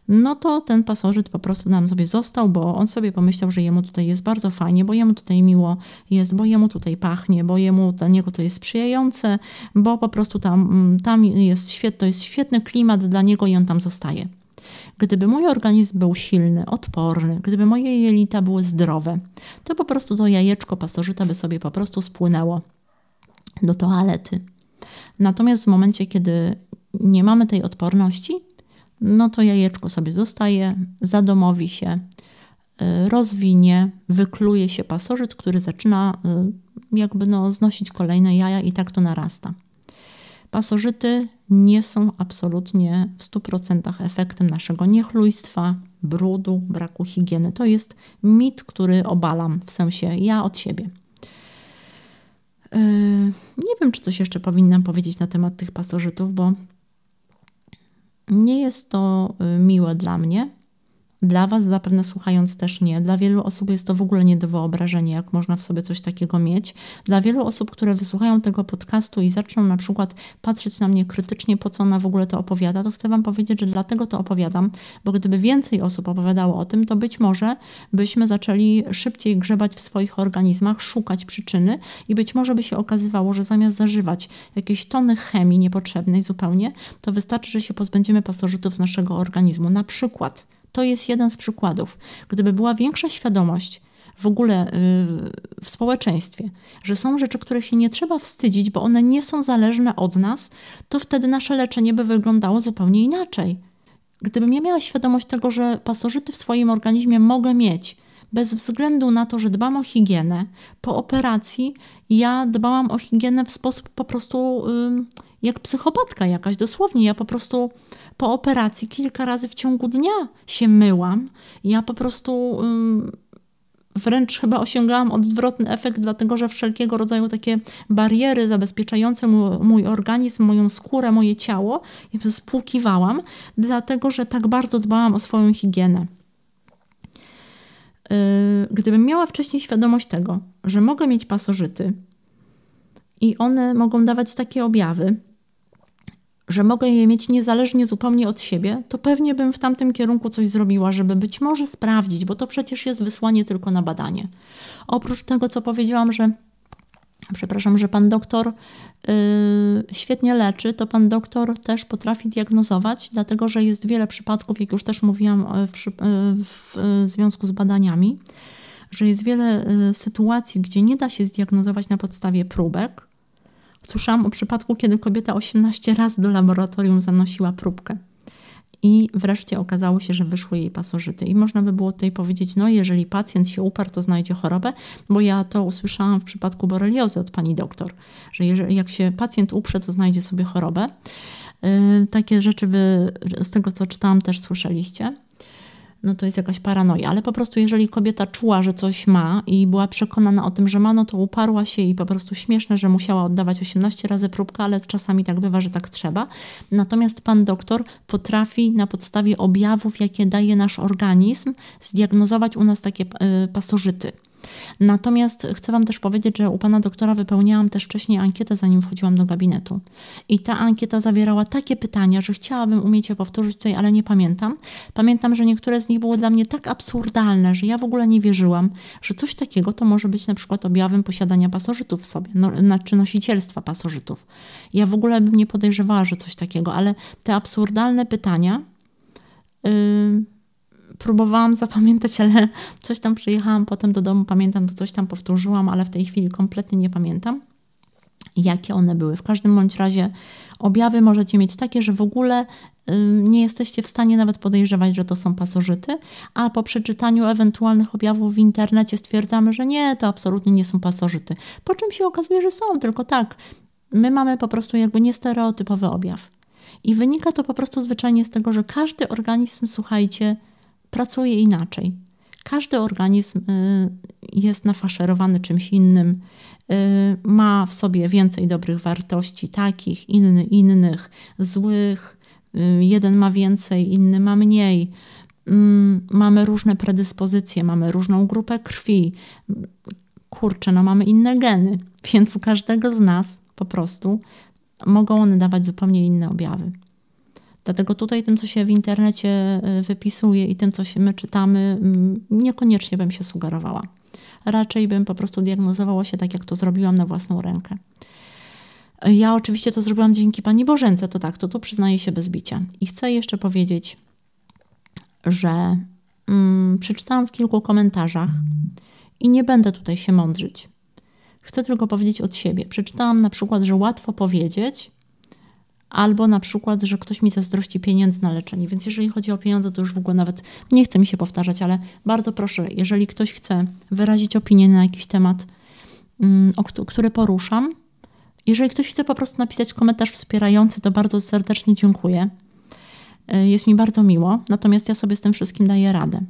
no to ten pasożyt po prostu nam sobie został, bo on sobie pomyślał, że jemu tutaj jest bardzo fajnie, bo jemu tutaj miło jest, bo jemu tutaj pachnie, bo jemu dla niego to jest sprzyjające, bo po prostu tam, mm, tam jest, świet, to jest świetny klimat dla niego i on tam zostaje. Gdyby mój organizm był silny, odporny, gdyby moje jelita były zdrowe, to po prostu to jajeczko pasożyta by sobie po prostu spłynęło do toalety. Natomiast w momencie, kiedy nie mamy tej odporności, no to jajeczko sobie zostaje, zadomowi się, y, rozwinie, wykluje się pasożyt, który zaczyna y, jakby no, znosić kolejne jaja i tak to narasta. Pasożyty nie są absolutnie w 100% efektem naszego niechlujstwa, brudu, braku higieny. To jest mit, który obalam, w sensie ja od siebie. Y, nie wiem, czy coś jeszcze powinnam powiedzieć na temat tych pasożytów, bo nie jest to y, miłe dla mnie, dla Was zapewne słuchając też nie. Dla wielu osób jest to w ogóle nie do wyobrażenia, jak można w sobie coś takiego mieć. Dla wielu osób, które wysłuchają tego podcastu i zaczną na przykład patrzeć na mnie krytycznie, po co ona w ogóle to opowiada, to chcę Wam powiedzieć, że dlatego to opowiadam, bo gdyby więcej osób opowiadało o tym, to być może byśmy zaczęli szybciej grzebać w swoich organizmach, szukać przyczyny i być może by się okazywało, że zamiast zażywać jakieś tony chemii niepotrzebnej zupełnie, to wystarczy, że się pozbędziemy pasożytów z naszego organizmu. Na przykład to jest jeden z przykładów. Gdyby była większa świadomość w ogóle y, w społeczeństwie, że są rzeczy, które się nie trzeba wstydzić, bo one nie są zależne od nas, to wtedy nasze leczenie by wyglądało zupełnie inaczej. Gdybym ja miała świadomość tego, że pasożyty w swoim organizmie mogę mieć, bez względu na to, że dbam o higienę, po operacji ja dbałam o higienę w sposób po prostu jak psychopatka jakaś, dosłownie. Ja po prostu po operacji kilka razy w ciągu dnia się myłam. Ja po prostu ym, wręcz chyba osiągałam odwrotny efekt, dlatego że wszelkiego rodzaju takie bariery zabezpieczające mój, mój organizm, moją skórę, moje ciało, ja spłukiwałam, dlatego że tak bardzo dbałam o swoją higienę yy, gdybym miała wcześniej świadomość tego, że mogę mieć pasożyty i one mogą dawać takie objawy, że mogę je mieć niezależnie zupełnie od siebie, to pewnie bym w tamtym kierunku coś zrobiła, żeby być może sprawdzić, bo to przecież jest wysłanie tylko na badanie. Oprócz tego, co powiedziałam, że przepraszam, że pan doktor yy, świetnie leczy, to pan doktor też potrafi diagnozować, dlatego że jest wiele przypadków, jak już też mówiłam e, w, e, e, w związku z badaniami, że jest wiele sytuacji, gdzie nie da się zdiagnozować na podstawie próbek, Słyszałam o przypadku, kiedy kobieta 18 razy do laboratorium zanosiła próbkę. I wreszcie okazało się, że wyszły jej pasożyty. I można by było tutaj powiedzieć, no jeżeli pacjent się uparł, to znajdzie chorobę, bo ja to usłyszałam w przypadku boreliozy od pani doktor, że jeżeli, jak się pacjent uprze, to znajdzie sobie chorobę. Yy, takie rzeczy wy, z tego, co czytałam, też słyszeliście no to jest jakaś paranoia. Ale po prostu, jeżeli kobieta czuła, że coś ma i była przekonana o tym, że ma, no to uparła się i po prostu śmieszne, że musiała oddawać 18 razy próbkę, ale czasami tak bywa, że tak trzeba. Natomiast pan doktor potrafi na podstawie objawów, jakie daje nasz organizm, zdiagnozować u nas takie y, pasożyty. Natomiast chcę Wam też powiedzieć, że u pana doktora wypełniałam też wcześniej ankietę, zanim wchodziłam do gabinetu. I ta ankieta zawierała takie pytania, że chciałabym umieć je powtórzyć tutaj, ale nie pamiętam. Pamiętam, że niektóre z nich były dla mnie tak absurdalne, że ja w ogóle nie wierzyłam, że coś takiego to może być na przykład objawem posiadania pasożytów w sobie, no, znaczy nosicielstwa pasożytów. Ja w ogóle bym nie podejrzewała, że coś takiego, ale te absurdalne pytania. Yy, próbowałam zapamiętać, ale coś tam przyjechałam potem do domu, pamiętam, to coś tam powtórzyłam, ale w tej chwili kompletnie nie pamiętam, jakie one były. W każdym bądź razie objawy możecie mieć takie, że w ogóle nie jesteście w stanie nawet podejrzewać, że to są pasożyty, a po przeczytaniu ewentualnych objawów w internecie stwierdzamy, że nie, to absolutnie nie są pasożyty. Po czym się okazuje, że są, tylko tak. My mamy po prostu jakby niestereotypowy objaw. I wynika to po prostu zwyczajnie z tego, że każdy organizm, słuchajcie, pracuje inaczej. Każdy organizm y, jest nafaszerowany czymś innym, y, ma w sobie więcej dobrych wartości, takich, inny, innych, złych. Y, jeden ma więcej, inny ma mniej. Mm, mamy różne predyspozycje, mamy różną grupę krwi. Kurczę, no mamy inne geny, więc u każdego z nas po prostu mogą one dawać zupełnie inne objawy. Dlatego tutaj tym, co się w internecie y, wypisuje i tym, co się my czytamy, mm, niekoniecznie bym się sugerowała. Raczej bym po prostu diagnozowała się tak, jak to zrobiłam na własną rękę. Ja oczywiście to zrobiłam dzięki Pani Bożence, to tak, to tu przyznaję się bez bicia. I chcę jeszcze powiedzieć, że mm, przeczytałam w kilku komentarzach i nie będę tutaj się mądrzyć. Chcę tylko powiedzieć od siebie. Przeczytałam na przykład, że łatwo powiedzieć, albo na przykład, że ktoś mi zazdrości pieniędzy na leczenie. Więc jeżeli chodzi o pieniądze, to już w ogóle nawet nie chcę mi się powtarzać, ale bardzo proszę, jeżeli ktoś chce wyrazić opinię na jakiś temat, mm, który poruszam, jeżeli ktoś chce po prostu napisać komentarz wspierający, to bardzo serdecznie dziękuję. E, jest mi bardzo miło, natomiast ja sobie z tym wszystkim daję radę.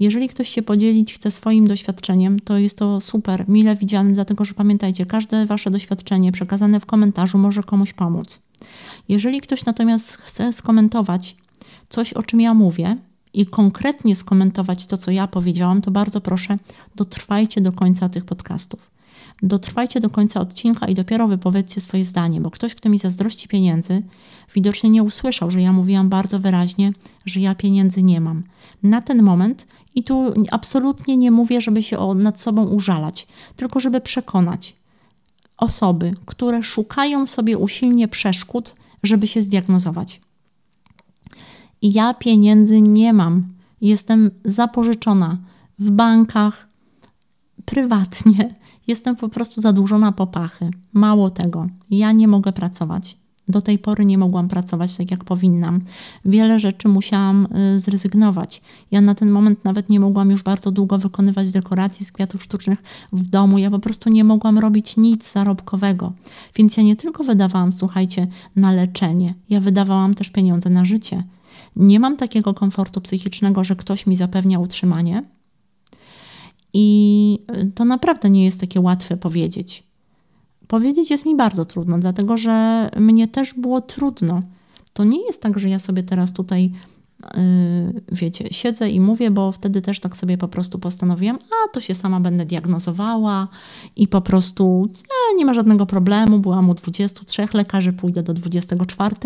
Jeżeli ktoś się podzielić chce swoim doświadczeniem, to jest to super, mile widziane, dlatego że pamiętajcie, każde Wasze doświadczenie przekazane w komentarzu może komuś pomóc. Jeżeli ktoś natomiast chce skomentować coś, o czym ja mówię, i konkretnie skomentować to, co ja powiedziałam, to bardzo proszę, dotrwajcie do końca tych podcastów. Dotrwajcie do końca odcinka i dopiero wypowiedzcie swoje zdanie, bo ktoś, kto mi zazdrości pieniędzy, widocznie nie usłyszał, że ja mówiłam bardzo wyraźnie, że ja pieniędzy nie mam. Na ten moment, i tu absolutnie nie mówię, żeby się nad sobą użalać, tylko żeby przekonać osoby, które szukają sobie usilnie przeszkód, żeby się zdiagnozować. ja pieniędzy nie mam. Jestem zapożyczona w bankach, prywatnie. Jestem po prostu zadłużona po pachy. Mało tego, ja nie mogę pracować. Do tej pory nie mogłam pracować tak, jak powinnam. Wiele rzeczy musiałam y, zrezygnować. Ja na ten moment nawet nie mogłam już bardzo długo wykonywać dekoracji z kwiatów sztucznych w domu. Ja po prostu nie mogłam robić nic zarobkowego. Więc ja nie tylko wydawałam, słuchajcie, na leczenie, ja wydawałam też pieniądze na życie. Nie mam takiego komfortu psychicznego, że ktoś mi zapewnia utrzymanie. I y, to naprawdę nie jest takie łatwe powiedzieć. Powiedzieć jest mi bardzo trudno, dlatego że mnie też było trudno. To nie jest tak, że ja sobie teraz tutaj Y, wiecie, siedzę i mówię, bo wtedy też tak sobie po prostu postanowiłam, a to się sama będę diagnozowała i po prostu nie, nie ma żadnego problemu, byłam u 23 lekarzy, pójdę do 24.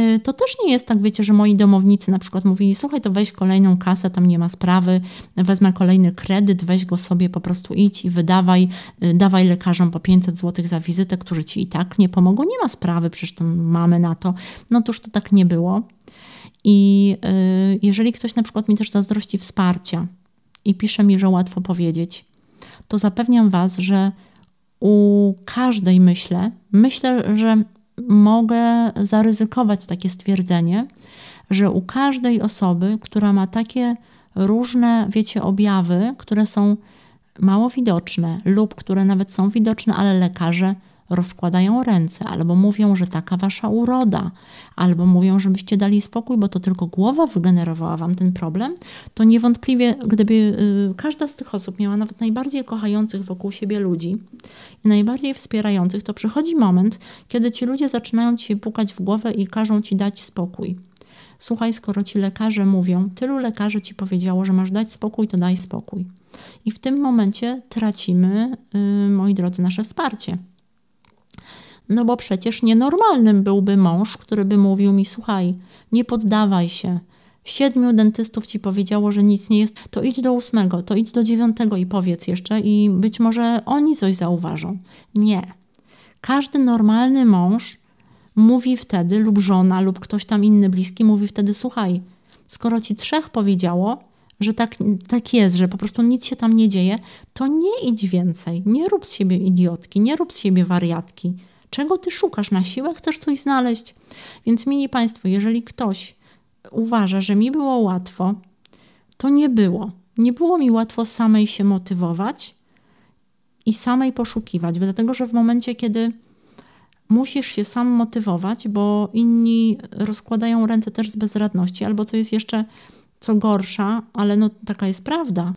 Y, to też nie jest tak, wiecie, że moi domownicy na przykład mówili, słuchaj, to weź kolejną kasę, tam nie ma sprawy, wezmę kolejny kredyt, weź go sobie, po prostu idź i wydawaj, y, dawaj lekarzom po 500 zł za wizytę, którzy ci i tak nie pomogą, nie ma sprawy, przecież tam mamy na to. No toż to tak nie było. I y, jeżeli ktoś na przykład mi też zazdrości wsparcia i pisze mi, że łatwo powiedzieć, to zapewniam Was, że u każdej myślę, myślę, że mogę zaryzykować takie stwierdzenie, że u każdej osoby, która ma takie różne, wiecie, objawy, które są mało widoczne lub które nawet są widoczne, ale lekarze rozkładają ręce, albo mówią, że taka wasza uroda, albo mówią, żebyście dali spokój, bo to tylko głowa wygenerowała wam ten problem, to niewątpliwie, gdyby y, każda z tych osób miała nawet najbardziej kochających wokół siebie ludzi i najbardziej wspierających, to przychodzi moment, kiedy ci ludzie zaczynają ci pukać w głowę i każą ci dać spokój. Słuchaj, skoro ci lekarze mówią, tylu lekarzy ci powiedziało, że masz dać spokój, to daj spokój. I w tym momencie tracimy, yy, moi drodzy, nasze wsparcie. No bo przecież nienormalnym byłby mąż, który by mówił mi: Słuchaj, nie poddawaj się. Siedmiu dentystów ci powiedziało, że nic nie jest, to idź do ósmego, to idź do dziewiątego i powiedz jeszcze, i być może oni coś zauważą. Nie. Każdy normalny mąż mówi wtedy, lub żona, lub ktoś tam inny bliski mówi wtedy: Słuchaj, skoro ci trzech powiedziało, że tak, tak jest, że po prostu nic się tam nie dzieje, to nie idź więcej, nie rób z siebie idiotki, nie rób z siebie wariatki. Czego ty szukasz na siłę? Chcesz coś znaleźć? Więc, mili Państwo, jeżeli ktoś uważa, że mi było łatwo, to nie było. Nie było mi łatwo samej się motywować i samej poszukiwać, bo dlatego że w momencie, kiedy musisz się sam motywować, bo inni rozkładają ręce też z bezradności, albo co jest jeszcze co gorsza, ale no taka jest prawda.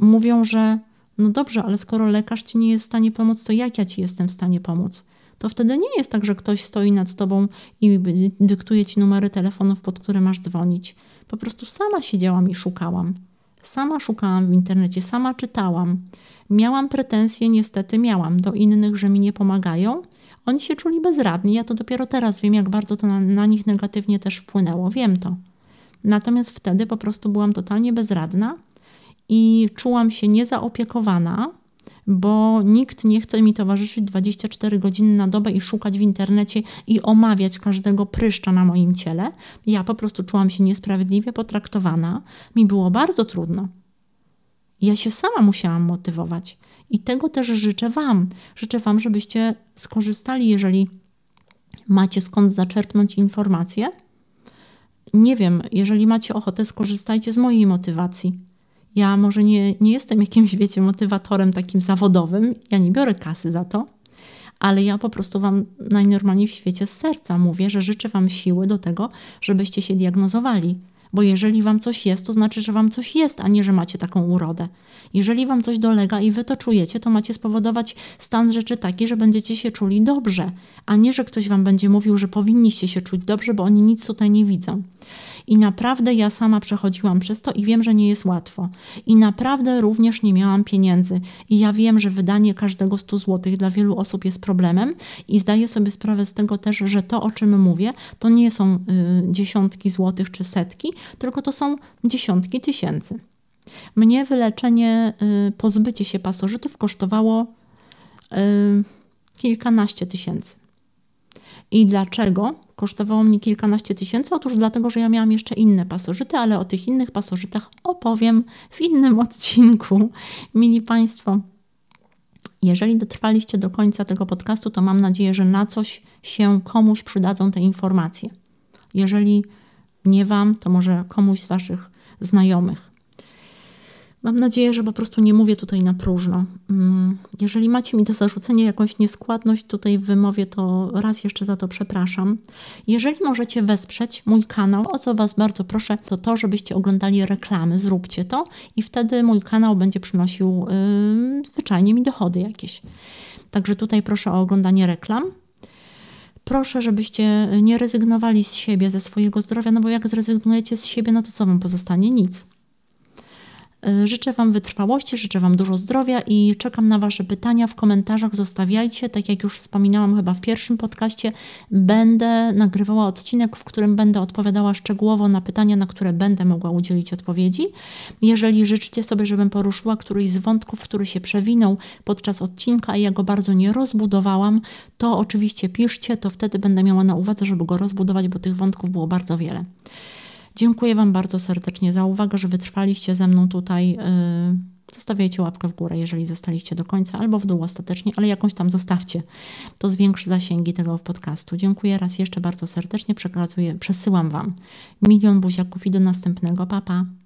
Mówią, że no dobrze, ale skoro lekarz ci nie jest w stanie pomóc, to jak ja ci jestem w stanie pomóc? To wtedy nie jest tak, że ktoś stoi nad tobą i dyktuje ci numery telefonów, pod które masz dzwonić. Po prostu sama siedziałam i szukałam. Sama szukałam w internecie, sama czytałam. Miałam pretensje, niestety miałam, do innych, że mi nie pomagają. Oni się czuli bezradni. Ja to dopiero teraz wiem, jak bardzo to na, na nich negatywnie też wpłynęło. Wiem to. Natomiast wtedy po prostu byłam totalnie bezradna i czułam się niezaopiekowana, bo nikt nie chce mi towarzyszyć 24 godziny na dobę i szukać w internecie i omawiać każdego pryszcza na moim ciele. Ja po prostu czułam się niesprawiedliwie potraktowana. Mi było bardzo trudno. Ja się sama musiałam motywować. I tego też życzę Wam. Życzę Wam, żebyście skorzystali, jeżeli macie skąd zaczerpnąć informacje. Nie wiem, jeżeli macie ochotę, skorzystajcie z mojej motywacji ja może nie, nie jestem jakimś, wiecie, motywatorem takim zawodowym, ja nie biorę kasy za to, ale ja po prostu Wam najnormalniej w świecie z serca mówię, że życzę Wam siły do tego, żebyście się diagnozowali, bo jeżeli wam coś jest, to znaczy, że wam coś jest, a nie, że macie taką urodę. Jeżeli wam coś dolega i wy to czujecie, to macie spowodować stan rzeczy taki, że będziecie się czuli dobrze, a nie, że ktoś wam będzie mówił, że powinniście się czuć dobrze, bo oni nic tutaj nie widzą. I naprawdę ja sama przechodziłam przez to i wiem, że nie jest łatwo. I naprawdę również nie miałam pieniędzy. I ja wiem, że wydanie każdego 100 zł dla wielu osób jest problemem i zdaję sobie sprawę z tego też, że to, o czym mówię, to nie są y, dziesiątki złotych czy setki, tylko to są dziesiątki tysięcy. Mnie wyleczenie, y, pozbycie się pasożytów kosztowało y, kilkanaście tysięcy. I dlaczego kosztowało mnie kilkanaście tysięcy? Otóż dlatego, że ja miałam jeszcze inne pasożyty, ale o tych innych pasożytach opowiem w innym odcinku. Mili Państwo, jeżeli dotrwaliście do końca tego podcastu, to mam nadzieję, że na coś się komuś przydadzą te informacje. Jeżeli nie Wam, to może komuś z Waszych znajomych. Mam nadzieję, że po prostu nie mówię tutaj na próżno. Mm, jeżeli macie mi do zarzucenia jakąś nieskładność tutaj w wymowie, to raz jeszcze za to przepraszam. Jeżeli możecie wesprzeć mój kanał, o co Was bardzo proszę, to to, żebyście oglądali reklamy, zróbcie to i wtedy mój kanał będzie przynosił yy, zwyczajnie mi dochody jakieś. Także tutaj proszę o oglądanie reklam proszę, żebyście nie rezygnowali z siebie, ze swojego zdrowia, no bo jak zrezygnujecie z siebie, no to co wam pozostanie? Nic. E, życzę Wam wytrwałości, życzę Wam dużo zdrowia i czekam na Wasze pytania w komentarzach. Zostawiajcie, tak jak już wspominałam chyba w pierwszym podcaście, będę nagrywała odcinek, w którym będę odpowiadała szczegółowo na pytania, na które będę mogła udzielić odpowiedzi. Jeżeli życzycie sobie, żebym poruszyła któryś z wątków, który się przewinął podczas odcinka i ja go bardzo nie rozbudowałam, to oczywiście piszcie, to wtedy będę miała na uwadze, żeby go rozbudować, bo tych wątków było bardzo wiele. Dziękuję Wam bardzo serdecznie za uwagę, że wytrwaliście ze mną tutaj. Y, zostawiajcie łapkę w górę, jeżeli zostaliście do końca, albo w dół ostatecznie, ale jakąś tam zostawcie. To zwiększy zasięgi tego podcastu. Dziękuję raz jeszcze bardzo serdecznie. Przekazuję, przesyłam Wam milion buziaków i do następnego. Papa. Pa.